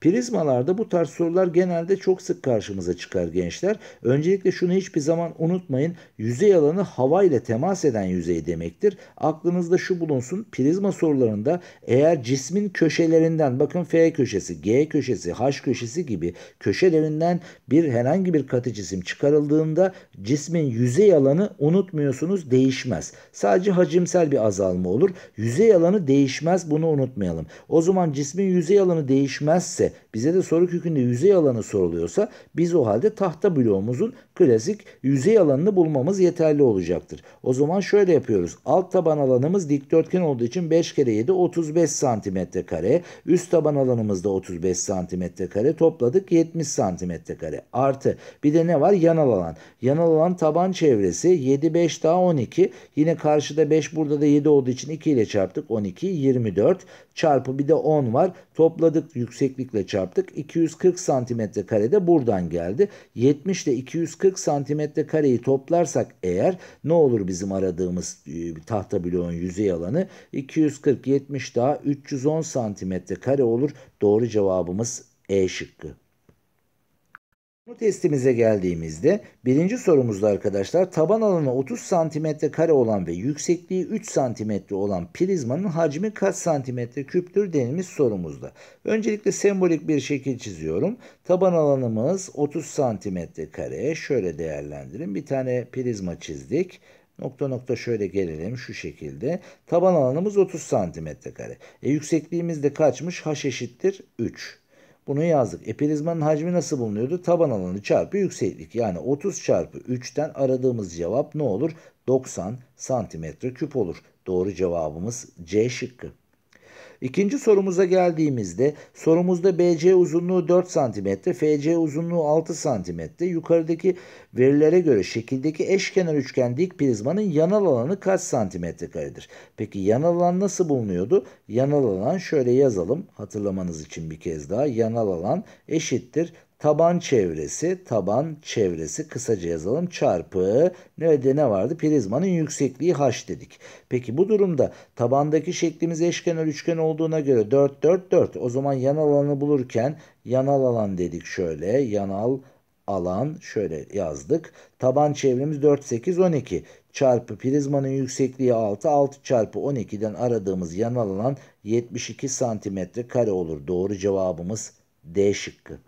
Prizmalarda bu tarz sorular genelde çok sık karşımıza çıkar gençler. Öncelikle şunu hiçbir zaman unutmayın. Yüzey alanı hava ile temas eden yüzey demektir. Aklınızda şu bulunsun. Prizma sorularında eğer cismin köşelerinden bakın F köşesi, G köşesi, H köşesi gibi köşelerinden bir herhangi bir katı cisim çıkarıldığında cismin yüzey alanı unutmuyorsunuz değişmez. Sadece hacimsel bir azalma olur. Yüzey alanı değişmez değişmez bunu unutmayalım. O zaman cismin yüzey alanı değişmezse bize de soru kökünde yüzey alanı soruluyorsa biz o halde tahta bloğumuzun klasik yüzey alanını bulmamız yeterli olacaktır. O zaman şöyle yapıyoruz. Alt taban alanımız dikdörtgen olduğu için 5 kere 7 35 santimetre kare. Üst taban alanımız da 35 santimetre kare. Topladık 70 santimetre kare. Artı bir de ne var? Yanal alan. Yanal alan taban çevresi 7 5 daha 12. Yine karşıda 5 burada da 7 olduğu için 2 ile çarptık. 12 24 çarpı bir de 10 var. Topladık yükseklikle çarptık. 240 santimetre kare de buradan geldi. 70 ile 240 40 santimetre kareyi toplarsak eğer ne olur bizim aradığımız e, tahta bloğun yüzey alanı 240 70 daha 310 santimetre kare olur. Doğru cevabımız E şıkkı. Bu testimize geldiğimizde birinci sorumuzda arkadaşlar taban alanı 30 santimetre kare olan ve yüksekliği 3 santimetre olan prizmanın hacmi kaç santimetre küptür denilmiş sorumuzda. Öncelikle sembolik bir şekil çiziyorum. Taban alanımız 30 santimetre kare. Şöyle değerlendirin. Bir tane prizma çizdik. Nokta nokta şöyle gelelim şu şekilde. Taban alanımız 30 santimetre kare. E, yüksekliğimiz de kaçmış? H eşittir 3. Bunu yazdık. Epirizmanın hacmi nasıl bulunuyordu? Taban alanı çarpı yükseklik. Yani 30 çarpı 3'ten aradığımız cevap ne olur? 90 santimetre küp olur. Doğru cevabımız C şıkkı. İkinci sorumuza geldiğimizde sorumuzda BC uzunluğu 4 cm, FC uzunluğu 6 cm. Yukarıdaki verilere göre şekildeki eşkenar üçgen dik prizmanın yanal alanı kaç santimetre karedir? Peki yanal alan nasıl bulunuyordu? Yanal alan şöyle yazalım hatırlamanız için bir kez daha. Yanal alan eşittir taban çevresi, taban çevresi kısaca yazalım çarpı nerede ne vardı? Prizmanın yüksekliği h dedik. Peki bu durumda tabandaki şeklimiz eşkenar üçgen olduğuna göre 4 4 4. O zaman yan alanı bulurken yanal alan dedik şöyle. Yanal alan şöyle yazdık. Taban çevremiz 4 8 12 çarpı prizmanın yüksekliği 6 6 çarpı 12'den aradığımız yanal alan 72 santimetre kare olur. Doğru cevabımız D şıkkı.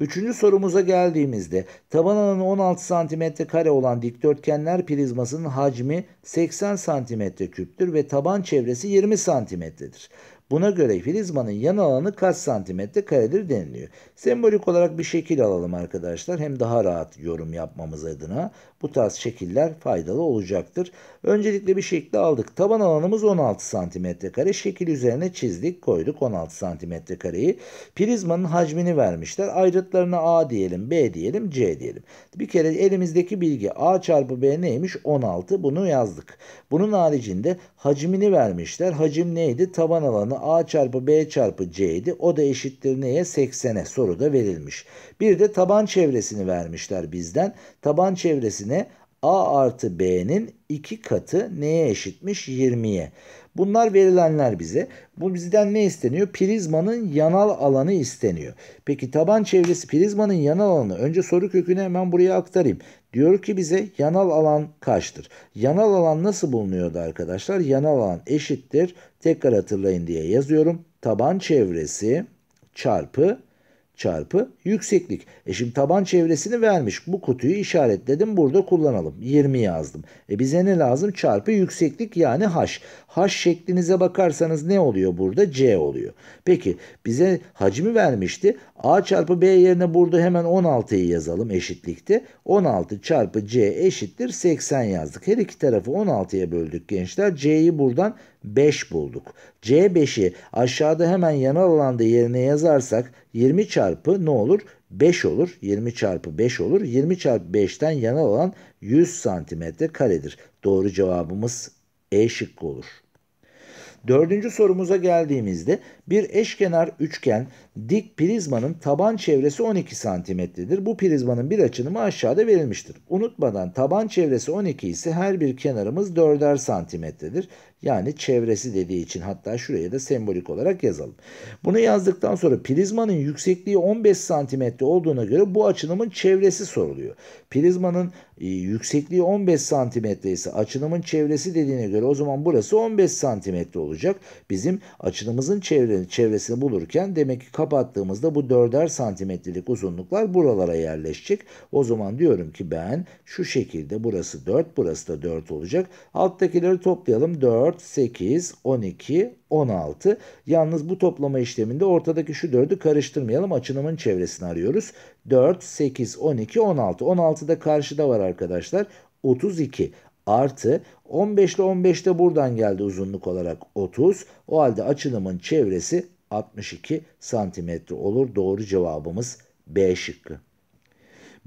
Üçüncü sorumuza geldiğimizde taban alanı 16 cm kare olan dikdörtgenler prizmasının hacmi 80 cm küptür ve taban çevresi 20 cm'dir. Buna göre prizmanın yan alanı kaç santimetre karedir deniliyor. Sembolik olarak bir şekil alalım arkadaşlar. Hem daha rahat yorum yapmamız adına. Bu tarz şekiller faydalı olacaktır. Öncelikle bir şekli aldık. Taban alanımız 16 cm kare. Şekil üzerine çizdik koyduk 16 cm kareyi. Prizmanın hacmini vermişler. Ayrıtlarına A diyelim, B diyelim, C diyelim. Bir kere elimizdeki bilgi A çarpı B neymiş? 16. Bunu yazdık. Bunun haricinde hacmini vermişler. Hacim neydi? Taban alanı A çarpı B çarpı C idi. O da eşittir neye? 80'e soruda verilmiş. Bir de taban çevresini vermişler bizden. Taban çevresini ifadesine a artı b'nin 2 katı neye eşitmiş? 20'ye. Bunlar verilenler bize. Bu bizden ne isteniyor? Prizmanın yanal alanı isteniyor. Peki taban çevresi prizmanın yanal alanı. Önce soru kökünü hemen buraya aktarayım. Diyor ki bize yanal alan kaçtır? Yanal alan nasıl bulunuyordu arkadaşlar? Yanal alan eşittir. Tekrar hatırlayın diye yazıyorum. Taban çevresi çarpı çarpı yükseklik. E şimdi taban çevresini vermiş. Bu kutuyu işaretledim. Burada kullanalım. 20 yazdım. E bize ne lazım? Çarpı yükseklik yani h. H şeklinize bakarsanız ne oluyor burada? C oluyor. Peki bize hacmi vermişti. A çarpı B yerine burada hemen 16'yı yazalım eşitlikte. 16 çarpı C eşittir 80 yazdık. Her iki tarafı 16'ya böldük gençler. C'yi buradan 5 bulduk. C5'i aşağıda hemen yanal alanda yerine yazarsak 20 çarpı ne olur? 5 olur. 20 çarpı 5 olur. 20 çarpı 5'ten yanal alan 100 santimetre karedir. Doğru cevabımız E şıkkı olur. Dördüncü sorumuza geldiğimizde bir eşkenar üçgen dik prizmanın taban çevresi 12 santimetredir. Bu prizmanın bir açınımı aşağıda verilmiştir. Unutmadan taban çevresi 12 ise her bir kenarımız 4'er santimetredir. Yani çevresi dediği için hatta şuraya da sembolik olarak yazalım. Bunu yazdıktan sonra prizmanın yüksekliği 15 santimetre olduğuna göre bu açınımın çevresi soruluyor. Prizmanın e, yüksekliği 15 santimetre ise açınımın çevresi dediğine göre o zaman burası 15 santimetre olacak. Bizim açınımızın çevresini bulurken demek ki kapattığımızda bu dörder santimetrelik uzunluklar buralara yerleşecek. O zaman diyorum ki ben şu şekilde burası 4 burası da 4 olacak. Alttakileri toplayalım 4, 8, 12, 16. Yalnız bu toplama işleminde ortadaki şu 4'ü karıştırmayalım. Açınımın çevresini arıyoruz. 4, 8, 12, 16. 16 da karşıda var arkadaşlar. 32 artı 15 ile 15 de buradan geldi uzunluk olarak 30. O halde açılımın çevresi 62 santimetre olur. Doğru cevabımız B şıkkı.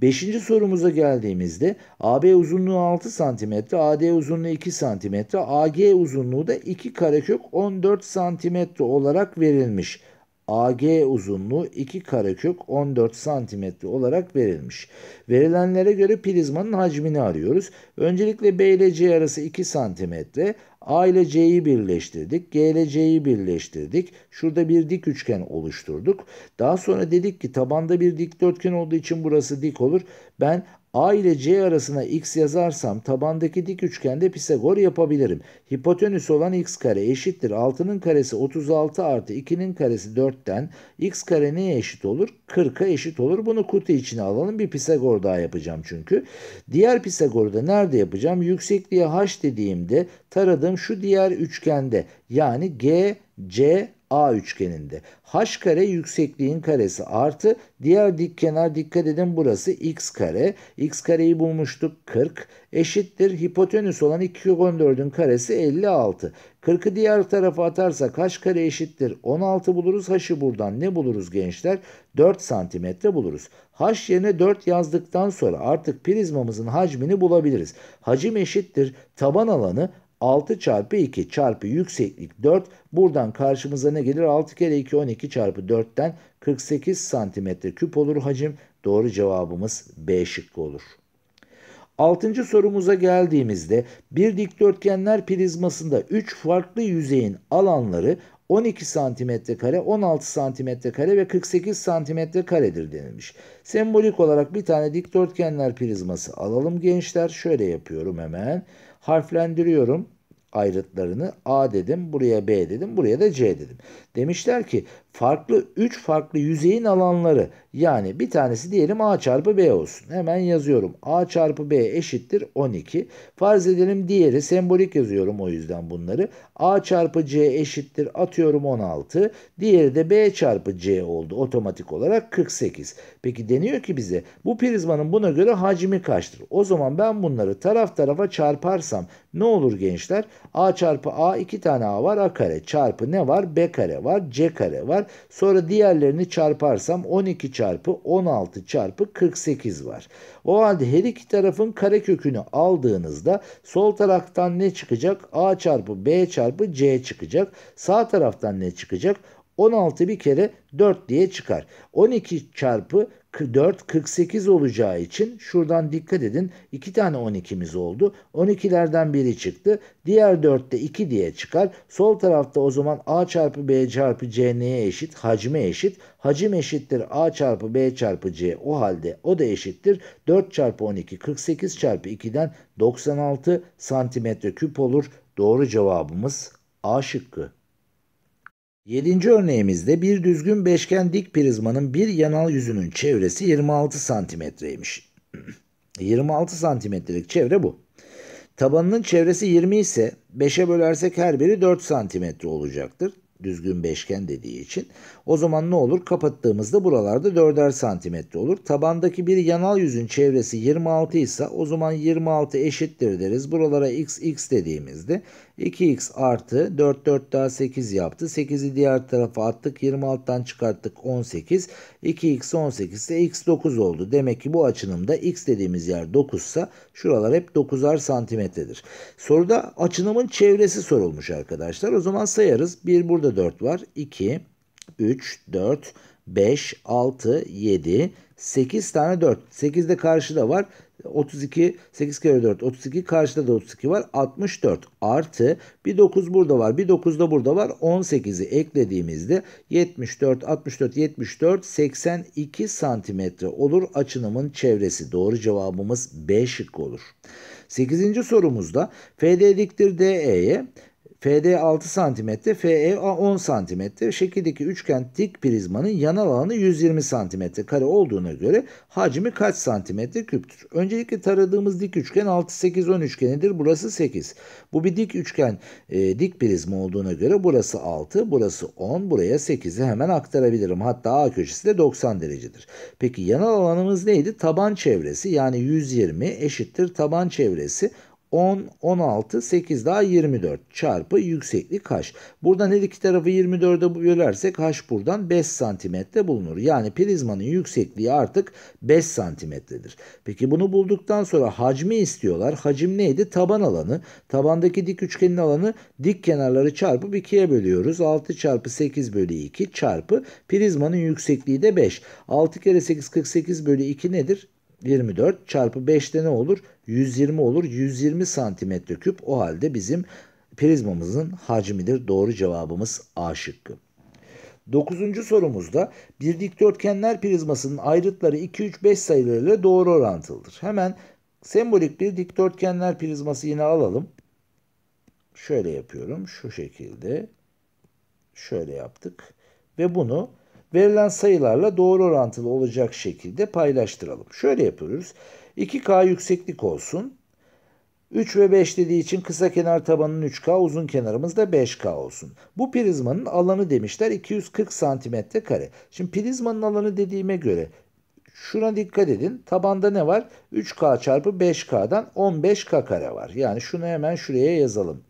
Beşinci sorumuza geldiğimizde AB uzunluğu 6 santimetre, AD uzunluğu 2 santimetre, AG uzunluğu da 2 karekök 14 santimetre olarak verilmiş. AG uzunluğu 2 karekök 14 santimetre olarak verilmiş. Verilenlere göre prizmanın hacmini arıyoruz. Öncelikle B ile C arası 2 santimetre. A ile C'yi birleştirdik. G ile C'yi birleştirdik. Şurada bir dik üçgen oluşturduk. Daha sonra dedik ki tabanda bir dikdörtgen olduğu için burası dik olur. Ben A ile C arasına x yazarsam tabandaki dik üçgende Pisagor yapabilirim. Hipotenüs olan x kare eşittir. 6'nın karesi 36 artı 2'nin karesi 4'ten x kare neye eşit olur? 40'a eşit olur. Bunu kutu içine alalım. Bir Pisagor daha yapacağım çünkü. Diğer Pisagor'u da nerede yapacağım? Yüksekliğe h dediğimde taradığım şu diğer üçgende yani G, C, A üçgeninde. H kare yüksekliğin karesi artı diğer dik kenar dikkat edin burası x kare. x kareyi bulmuştuk 40 eşittir hipotenüs olan 2 karesi 56. 40'ı diğer tarafa atarsak h kare eşittir 16 buluruz. H'ı buradan ne buluruz gençler? 4 santimetre buluruz. H yerine 4 yazdıktan sonra artık prizmamızın hacmini bulabiliriz. Hacim eşittir taban alanı 6 çarpı 2 çarpı yükseklik 4. Buradan karşımıza ne gelir? 6 kere 2 12 çarpı 4'ten 48 santimetre küp olur hacim. Doğru cevabımız B şıkkı olur. Altıncı sorumuza geldiğimizde bir dikdörtgenler prizmasında 3 farklı yüzeyin alanları 12 santimetre kare, 16 santimetre kare ve 48 santimetre karedir denilmiş. Sembolik olarak bir tane dikdörtgenler prizması alalım gençler. Şöyle yapıyorum hemen harflendiriyorum ayrıtlarını. A dedim, buraya B dedim, buraya da C dedim. Demişler ki farklı 3 farklı yüzeyin alanları yani bir tanesi diyelim A çarpı B olsun. Hemen yazıyorum. A çarpı B eşittir 12. Farz edelim diğeri sembolik yazıyorum o yüzden bunları. A çarpı C eşittir atıyorum 16. Diğeri de B çarpı C oldu otomatik olarak 48. Peki deniyor ki bize bu prizmanın buna göre hacmi kaçtır? O zaman ben bunları taraf tarafa çarparsam ne olur gençler? A çarpı A iki tane A var A kare çarpı ne var? B kare var C kare var var. Sonra diğerlerini çarparsam 12 çarpı 16 çarpı 48 var. O halde her iki tarafın karekökünü aldığınızda sol taraftan ne çıkacak? A çarpı B çarpı C çıkacak. Sağ taraftan ne çıkacak? 16 bir kere 4 diye çıkar. 12 çarpı 48 olacağı için şuradan dikkat edin. 2 tane 12'miz oldu. 12'lerden biri çıktı. Diğer 4 de 2 diye çıkar. Sol tarafta o zaman A çarpı B çarpı C neye eşit? Hacme eşit. Hacim eşittir A çarpı B çarpı C. O halde o da eşittir. 4 çarpı 12 48 çarpı 2'den 96 santimetre küp olur. Doğru cevabımız A şıkkı. Yedinci örneğimizde bir düzgün beşgen dik prizmanın bir yanal yüzünün çevresi 26 santimetreymiş. 26 santimetrelik çevre bu. Tabanının çevresi 20 ise 5'e bölersek her biri 4 santimetre olacaktır. Düzgün beşgen dediği için. O zaman ne olur? Kapattığımızda buralarda 4'er santimetre olur. Tabandaki bir yanal yüzün çevresi 26 ise o zaman 26 eşittir deriz. Buralara x x dediğimizde 2x artı 4 4 daha 8 yaptı. 8'i diğer tarafa attık. 26'tan çıkarttık 18. 2x 18 ise x 9 oldu. Demek ki bu açınımda x dediğimiz yer 9 ise şuralar hep 9'ar santimetredir. Soruda açınımın çevresi sorulmuş arkadaşlar. O zaman sayarız. 1 burada 4 var. 2, 3, 4, 5, 6, 7, 8 tane 4. 8 de karşıda var. 32 8 kere 4 32 karşıda da 32 var 64 artı bir 9 burada var bir 9 da burada var 18'i eklediğimizde 74 64 74 82 santimetre olur açınımın çevresi doğru cevabımız B şıkkı olur. 8. sorumuzda FD diktir DE'ye FD 6 cm, FE 10 cm. Şekildeki üçgen dik prizmanın yanal alanı 120 cm kare olduğuna göre hacmi kaç cm küptür? Öncelikle taradığımız dik üçgen 6 8 10 üçgenidir. Burası 8. Bu bir dik üçgen e, dik prizma olduğuna göre burası 6, burası 10, buraya 8'i hemen aktarabilirim. Hatta A köşesi de 90 derecedir. Peki yanal alanımız neydi? Taban çevresi yani 120 eşittir taban çevresi 10, 16, 8 daha 24 çarpı yükseklik h. Buradan her iki tarafı 24'e bölersek h buradan 5 santimetre bulunur. Yani prizmanın yüksekliği artık 5 santimetredir. Peki bunu bulduktan sonra hacmi istiyorlar. Hacim neydi? Taban alanı. Tabandaki dik üçgenin alanı dik kenarları çarpı 2'ye bölüyoruz. 6 çarpı 8 bölü 2 çarpı prizmanın yüksekliği de 5. 6 kere 8 48 bölü 2 nedir? 24 çarpı 5'te ne olur? 120 olur. 120 santimetre küp o halde bizim prizmamızın hacmidir. Doğru cevabımız A şıkkı. Dokuzuncu sorumuzda bir dikdörtgenler prizmasının ayrıtları 2, 3, 5 sayılarıyla doğru orantılıdır. Hemen sembolik bir dikdörtgenler prizması yine alalım. Şöyle yapıyorum. Şu şekilde. Şöyle yaptık. Ve bunu verilen sayılarla doğru orantılı olacak şekilde paylaştıralım. Şöyle yapıyoruz. 2K yükseklik olsun. 3 ve 5 dediği için kısa kenar tabanın 3K, uzun kenarımız da 5K olsun. Bu prizmanın alanı demişler 240 santimetre kare. Şimdi prizmanın alanı dediğime göre şuna dikkat edin. Tabanda ne var? 3K çarpı 5K'dan 15K kare var. Yani şunu hemen şuraya yazalım.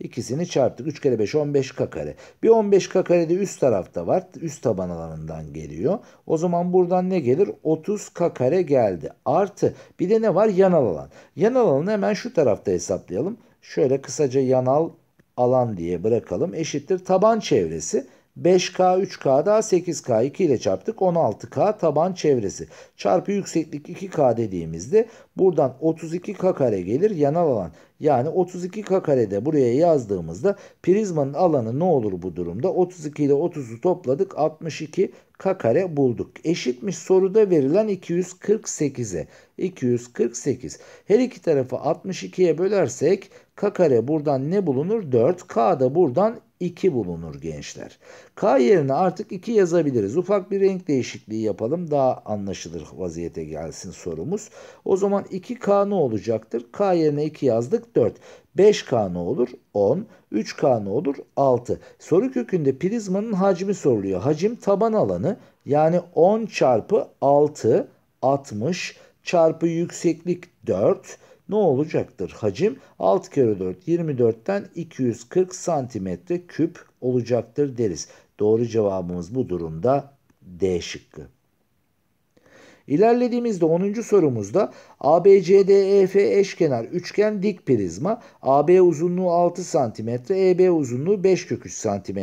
İkisini çarptık. 3 kere 5 15k kare. Bir 15k kare de üst tarafta var. Üst taban alanından geliyor. O zaman buradan ne gelir? 30k kare geldi. Artı bir de ne var? Yanal alan. Yanal alanı hemen şu tarafta hesaplayalım. Şöyle kısaca yanal alan diye bırakalım. Eşittir taban çevresi. 5K, 3K daha 8K 2 ile çarptık. 16K taban çevresi. Çarpı yükseklik 2K dediğimizde buradan 32K kare gelir yanal alan. Yani 32 karede buraya yazdığımızda prizmanın alanı ne olur bu durumda? 32 ile 30'u topladık 62 kare bulduk. Eşitmiş soruda verilen 248'e. 248. Her iki tarafı 62'ye bölersek kare buradan ne bulunur? 4. K da buradan 2 bulunur gençler. K yerine artık 2 yazabiliriz. Ufak bir renk değişikliği yapalım. Daha anlaşılır vaziyete gelsin sorumuz. O zaman 2K ne olacaktır? K yerine 2 yazdık 4. 5K ne olur? 10. 3K ne olur? 6. Soru kökünde prizmanın hacmi soruluyor. Hacim taban alanı yani 10 çarpı 6 60 çarpı yükseklik 4 ne olacaktır? Hacim 6 kere 4 24'ten 240 santimetre küp olacaktır deriz. Doğru cevabımız bu durumda D şıkkı. İlerlediğimizde 10. sorumuzda ABCDEF eşkenar üçgen dik prizma. AB uzunluğu 6 cm, EB uzunluğu 5 kök 3 cm.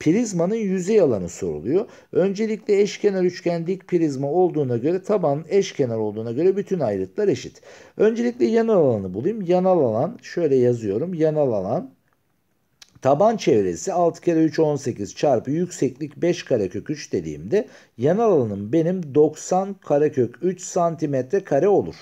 Prizmanın yüzey alanı soruluyor. Öncelikle eşkenar üçgen dik prizma olduğuna göre taban eşkenar olduğuna göre bütün ayrıtlar eşit. Öncelikle yanal alanı bulayım. Yanal alan şöyle yazıyorum. Yanal alan Taban çevresi 6 kere 3 18 çarpı yükseklik 5 karekök 3 dediğimde yanar alanım benim 90 karekök 3 santimetre kare olur.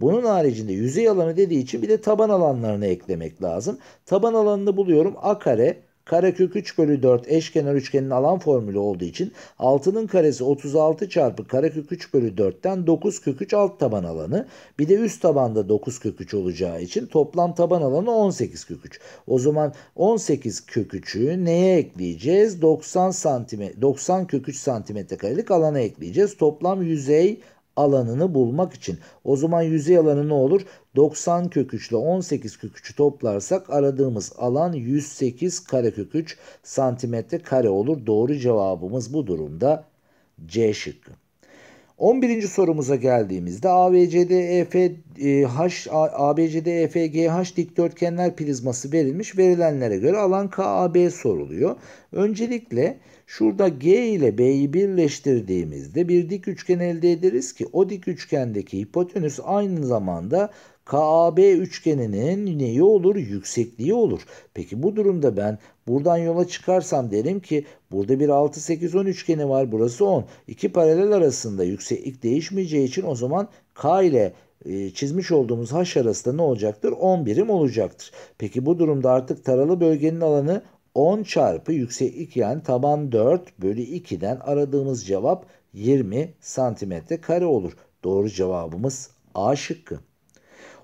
Bunun haricinde yüzey alanı dediği için bir de taban alanlarını eklemek lazım. Taban alanını buluyorum a kare Karekök 3 bölü 4 eşkenar üçgenin alan formülü olduğu için 6'nın karesi 36 çarpı karekök 3 bölü 4'ten 9 kök 3 alt taban alanı. Bir de üst tabanda 9 kök 3 olacağı için toplam taban alanı 18 kök 3. O zaman 18 kök 3'ü neye ekleyeceğiz? 90 santime 90 kök 3 santimetre karelik alana ekleyeceğiz. Toplam yüzey alanını bulmak için. O zaman yüzey alanı ne olur? 90 kök 3 ile 18 kök 3'ü toplarsak aradığımız alan 108 kare kök 3 santimetre kare olur. Doğru cevabımız bu durumda C şıkkı. 11. sorumuza geldiğimizde ABCDEF e e, H ABCDEFGH e dikdörtgenler prizması verilmiş. Verilenlere göre alan KAB soruluyor. Öncelikle Şurada G ile B'yi birleştirdiğimizde bir dik üçgen elde ederiz ki o dik üçgendeki hipotenüs aynı zamanda KAB üçgeninin neyi olur? Yüksekliği olur. Peki bu durumda ben buradan yola çıkarsam derim ki burada bir 6 8 10 üçgeni var. Burası 10. İki paralel arasında yükseklik değişmeyeceği için o zaman K ile e, çizmiş olduğumuz haş arasında ne olacaktır? 10 birim olacaktır. Peki bu durumda artık taralı bölgenin alanı 10 çarpı yükseklik yani taban 4 bölü 2'den aradığımız cevap 20 santimetre kare olur. Doğru cevabımız A şıkkı.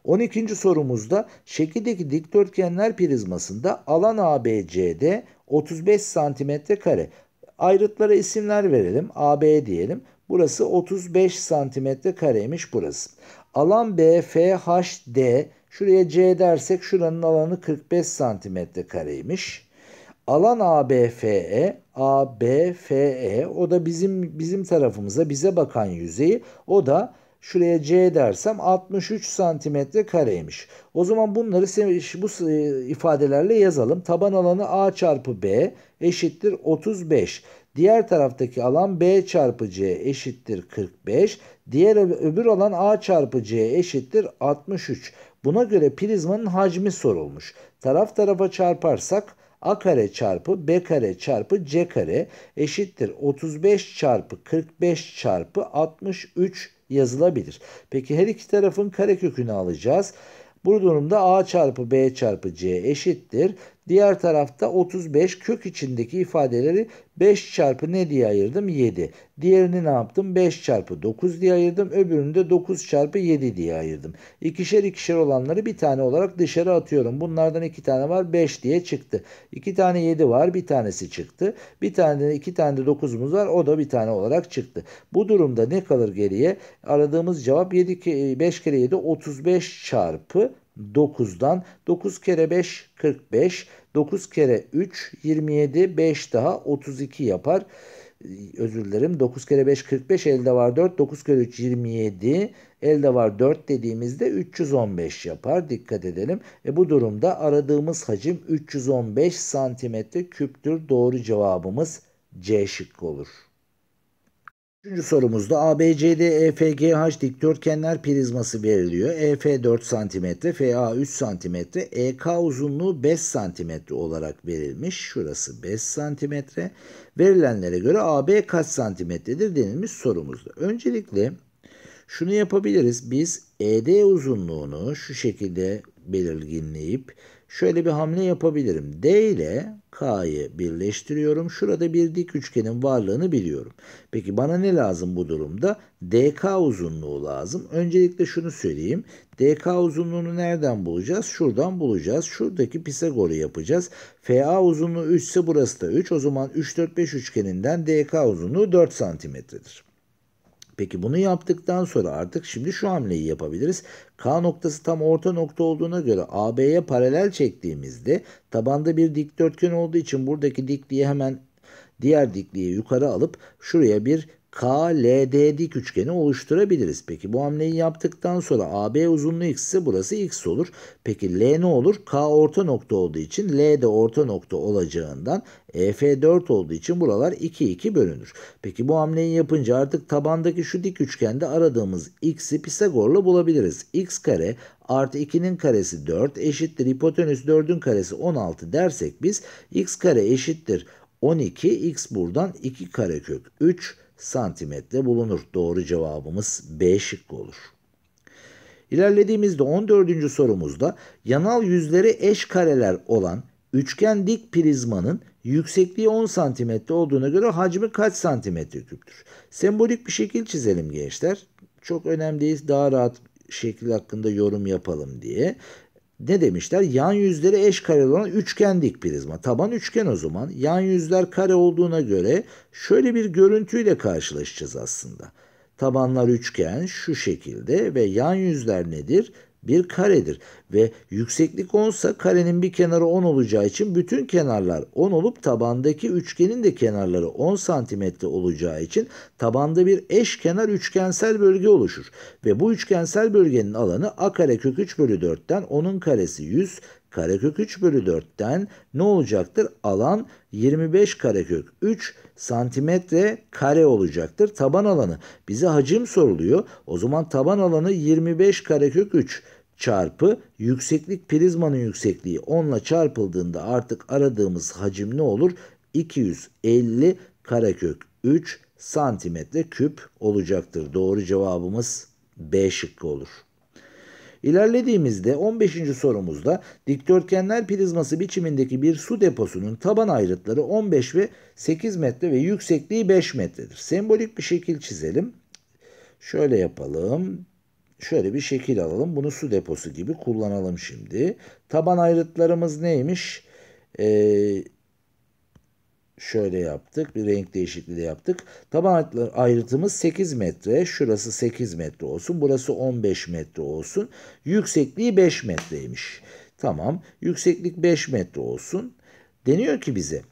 12. sorumuzda şekildeki dikdörtgenler prizmasında alan ABC'de 35 santimetre kare. Ayrıtlara isimler verelim. AB diyelim. Burası 35 santimetre kareymiş burası. Alan BFHD şuraya C dersek şuranın alanı 45 santimetre kareymiş. Alan ABFE, ABFE o da bizim bizim tarafımıza bize bakan yüzeyi. O da şuraya C dersem 63 santimetre kareymiş. O zaman bunları bu e, ifadelerle yazalım. Taban alanı A çarpı B eşittir 35. Diğer taraftaki alan B çarpı C eşittir 45. Diğer öbür alan A çarpı C eşittir 63. Buna göre prizmanın hacmi sorulmuş. Taraf tarafa çarparsak a kare çarpı b kare çarpı c kare eşittir 35 çarpı 45 çarpı 63 yazılabilir. Peki her iki tarafın karekökünü alacağız. Bu durumda a çarpı b çarpı c eşittir Diğer tarafta 35 kök içindeki ifadeleri 5 çarpı ne diye ayırdım? 7. Diğerini ne yaptım? 5 çarpı 9 diye ayırdım. Öbürünü de 9 çarpı 7 diye ayırdım. İkişer ikişer olanları bir tane olarak dışarı atıyorum. Bunlardan iki tane var 5 diye çıktı. İki tane 7 var bir tanesi çıktı. Bir tane de iki tane de 9'umuz var o da bir tane olarak çıktı. Bu durumda ne kalır geriye? Aradığımız cevap 7, 5 kere 7 35 çarpı 9'dan. 9 kere 5 45. 9 kere 3 27. 5 daha 32 yapar. Ee, özür dilerim. 9 kere 5 45 elde var 4. 9 kere 3 27. Elde var 4 dediğimizde 315 yapar. Dikkat edelim. E bu durumda aradığımız hacim 315 santimetre küptür. Doğru cevabımız C şıkkı olur. Üçüncü sorumuzda ABCD EFGH dikdörtgenler prizması veriliyor. EF 4 cm, FA 3 cm, EK uzunluğu 5 cm olarak verilmiş. Şurası 5 cm. Verilenlere göre AB kaç santimetredir denilmiş sorumuzda. Öncelikle şunu yapabiliriz. Biz ED uzunluğunu şu şekilde belirginleyip şöyle bir hamle yapabilirim. D ile K'yı birleştiriyorum. Şurada bir dik üçgenin varlığını biliyorum. Peki bana ne lazım bu durumda? DK uzunluğu lazım. Öncelikle şunu söyleyeyim. DK uzunluğunu nereden bulacağız? Şuradan bulacağız. Şuradaki Pisagor'u yapacağız. FA uzunluğu 3 ise burası da 3. O zaman 3, 4, 5 üçgeninden DK uzunluğu 4 santimetredir. Peki bunu yaptıktan sonra artık şimdi şu hamleyi yapabiliriz. K noktası tam orta nokta olduğuna göre AB'ye paralel çektiğimizde tabanda bir dikdörtgen olduğu için buradaki dikliği hemen diğer dikliği yukarı alıp şuraya bir KLD dik üçgeni oluşturabiliriz. Peki bu hamleyi yaptıktan sonra AB uzunluğu x ise burası x olur. Peki L ne olur? K orta nokta olduğu için L de orta nokta olacağından EF 4 olduğu için buralar 2 2 bölünür. Peki bu hamleyi yapınca artık tabandaki şu dik üçgende aradığımız x'i Pisagor'la bulabiliriz. x kare artı 2'nin karesi 4 eşittir hipotenüs 4'ün karesi 16 dersek biz x kare eşittir 12 x buradan 2 karekök 3 santimetre bulunur. Doğru cevabımız B şıkkı olur. İlerlediğimizde 14. sorumuzda yanal yüzleri eş kareler olan üçgen dik prizmanın yüksekliği 10 santimetre olduğuna göre hacmi kaç santimetre küptür? Sembolik bir şekil çizelim gençler. Çok önemli değil. Daha rahat şekil hakkında yorum yapalım diye ne demişler? Yan yüzleri eş kareli olan üçgendik prizma. Taban üçgen o zaman. Yan yüzler kare olduğuna göre şöyle bir görüntüyle karşılaşacağız aslında. Tabanlar üçgen şu şekilde ve yan yüzler nedir? bir karedir ve yükseklik 10 ise karenin bir kenarı 10 olacağı için bütün kenarlar 10 olup tabandaki üçgenin de kenarları 10 santimetre olacağı için tabanda bir eşkenar üçgensel bölge oluşur ve bu üçgensel bölgenin alanı a kare kök 3 bölü 4'ten 10'un karesi 100 karekök 3 bölü 4'ten ne olacaktır? Alan 25 karekök 3 santimetre kare olacaktır. Taban alanı bize hacim soruluyor. O zaman taban alanı 25 karekök 3 çarpı yükseklik prizmanın yüksekliği 10 ile çarpıldığında artık aradığımız hacim ne olur? 250 karekök 3 santimetre küp olacaktır. Doğru cevabımız B şıkkı olur. İlerlediğimizde 15. sorumuzda dikdörtgenler prizması biçimindeki bir su deposunun taban ayrıtları 15 ve 8 metre ve yüksekliği 5 metredir. Sembolik bir şekil çizelim. Şöyle yapalım şöyle bir şekil alalım. Bunu su deposu gibi kullanalım şimdi. Taban ayrıtlarımız neymiş? Ee, şöyle yaptık. Bir renk değişikliği de yaptık. Taban ayrıtımız 8 metre. Şurası 8 metre olsun. Burası 15 metre olsun. Yüksekliği 5 metreymiş. Tamam. Yükseklik 5 metre olsun. Deniyor ki bize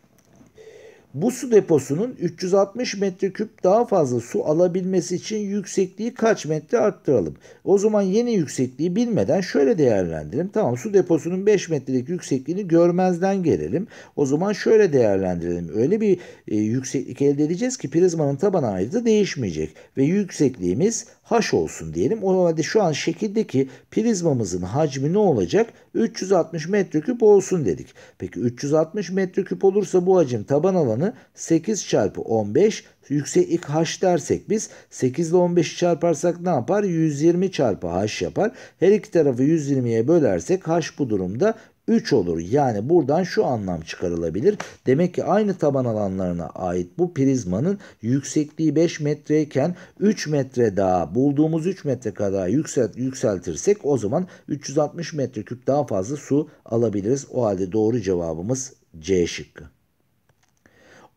bu su deposunun 360 metreküp daha fazla su alabilmesi için yüksekliği kaç metre arttıralım? O zaman yeni yüksekliği bilmeden şöyle değerlendirelim. Tamam su deposunun 5 metrelik yüksekliğini görmezden gelelim. O zaman şöyle değerlendirelim. Öyle bir e, yükseklik elde edeceğiz ki prizmanın taban ayrıtı değişmeyecek ve yüksekliğimiz H olsun diyelim. O halde şu an şekildeki prizmamızın hacmi ne olacak? 360 metreküp olsun dedik. Peki 360 metreküp olursa bu hacim taban alanı 8 çarpı 15 yükseklik h dersek biz 8 ile 15'i çarparsak ne yapar? 120 çarpı h yapar. Her iki tarafı 120'ye bölersek h bu durumda 3 olur. Yani buradan şu anlam çıkarılabilir. Demek ki aynı taban alanlarına ait bu prizmanın yüksekliği 5 metreyken 3 metre daha bulduğumuz 3 metre kadar yükselt, yükseltirsek o zaman 360 metreküp daha fazla su alabiliriz. O halde doğru cevabımız C şıkkı.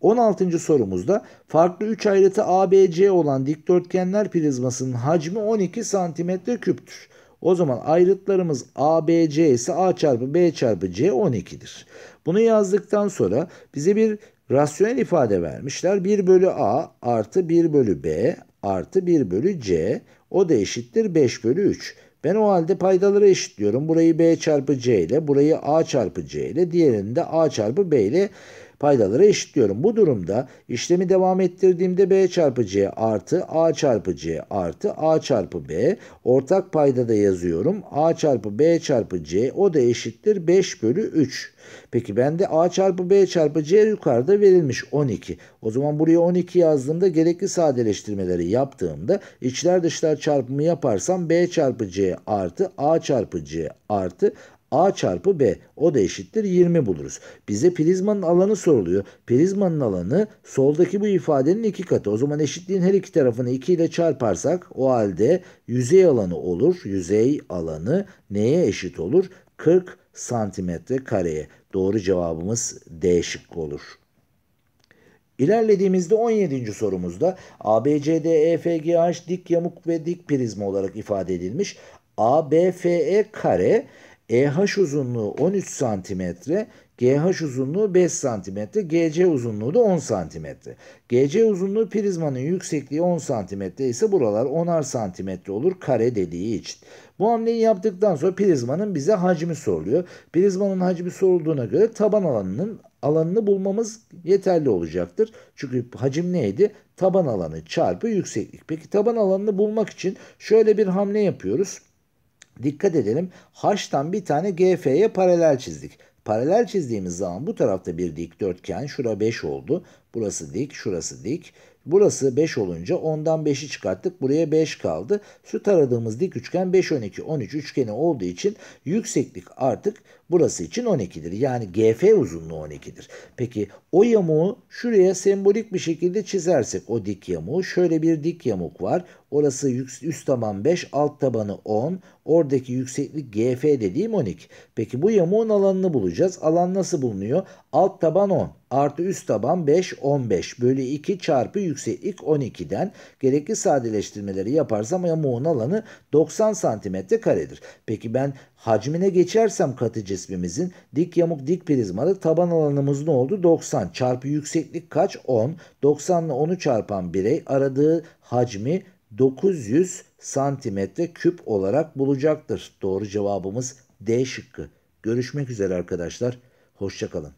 16. sorumuzda farklı 3 ayrıtı ABC olan dikdörtgenler prizmasının hacmi 12 santimetre küptür. O zaman ayrıtlarımız ABC ise A çarpı B çarpı C 12'dir. Bunu yazdıktan sonra bize bir rasyonel ifade vermişler. 1 bölü A artı 1 bölü B artı 1 bölü C o da eşittir 5 bölü 3. Ben o halde paydaları eşitliyorum. Burayı B çarpı C ile, burayı A çarpı C ile, diğerini de A çarpı B ile Paydaları eşitliyorum. Bu durumda işlemi devam ettirdiğimde B çarpı C artı A çarpı C artı A çarpı B. Ortak payda yazıyorum. A çarpı B çarpı C o da eşittir 5 bölü 3. Peki bende A çarpı B çarpı C yukarıda verilmiş 12. O zaman buraya 12 yazdığımda gerekli sadeleştirmeleri yaptığımda içler dışlar çarpımı yaparsam B çarpı C artı A çarpı C artı A çarpı B. O da eşittir 20 buluruz. Bize prizmanın alanı soruluyor. Prizmanın alanı soldaki bu ifadenin iki katı. O zaman eşitliğin her iki tarafını 2 ile çarparsak o halde yüzey alanı olur. Yüzey alanı neye eşit olur? 40 santimetre kareye. Doğru cevabımız D şıkkı olur. İlerlediğimizde 17. sorumuzda ABCDEFGH dik yamuk ve dik prizma olarak ifade edilmiş. ABFE kare EH uzunluğu 13 santimetre, GH uzunluğu 5 santimetre, GC uzunluğu da 10 santimetre. GC uzunluğu prizmanın yüksekliği 10 santimetre ise buralar 10'ar santimetre olur kare dediği için. Bu hamleyi yaptıktan sonra prizmanın bize hacmi soruluyor. Prizmanın hacmi sorulduğuna göre taban alanının alanını bulmamız yeterli olacaktır. Çünkü hacim neydi? Taban alanı çarpı yükseklik. Peki taban alanını bulmak için şöyle bir hamle yapıyoruz. Dikkat edelim. H'tan bir tane GF'ye paralel çizdik. Paralel çizdiğimiz zaman bu tarafta bir dikdörtgen. Şura 5 oldu. Burası dik, şurası dik. Burası 5 olunca 10'dan 5'i çıkarttık. Buraya 5 kaldı. Şu taradığımız dik üçgen 5, 12, 13 üçgeni olduğu için yükseklik artık burası için 12'dir. Yani GF uzunluğu 12'dir. Peki o yamuğu şuraya sembolik bir şekilde çizersek o dik yamuğu şöyle bir dik yamuk var. Orası üst taban 5, alt tabanı 10. Oradaki yükseklik GF dediğim 12. Peki bu yamuğun alanını bulacağız. Alan nasıl bulunuyor? Alt taban 10 artı üst taban 5 15 bölü 2 çarpı yükseklik 12'den gerekli sadeleştirmeleri yaparsam yamuğun alanı 90 santimetre karedir. Peki ben hacmine geçersem katı cismimizin dik yamuk dik prizmalı taban alanımız ne oldu? 90 çarpı yükseklik kaç? 10. 90 ile 10'u çarpan birey aradığı hacmi 900 santimetre küp olarak bulacaktır. Doğru cevabımız D şıkkı. Görüşmek üzere arkadaşlar. Hoşçakalın.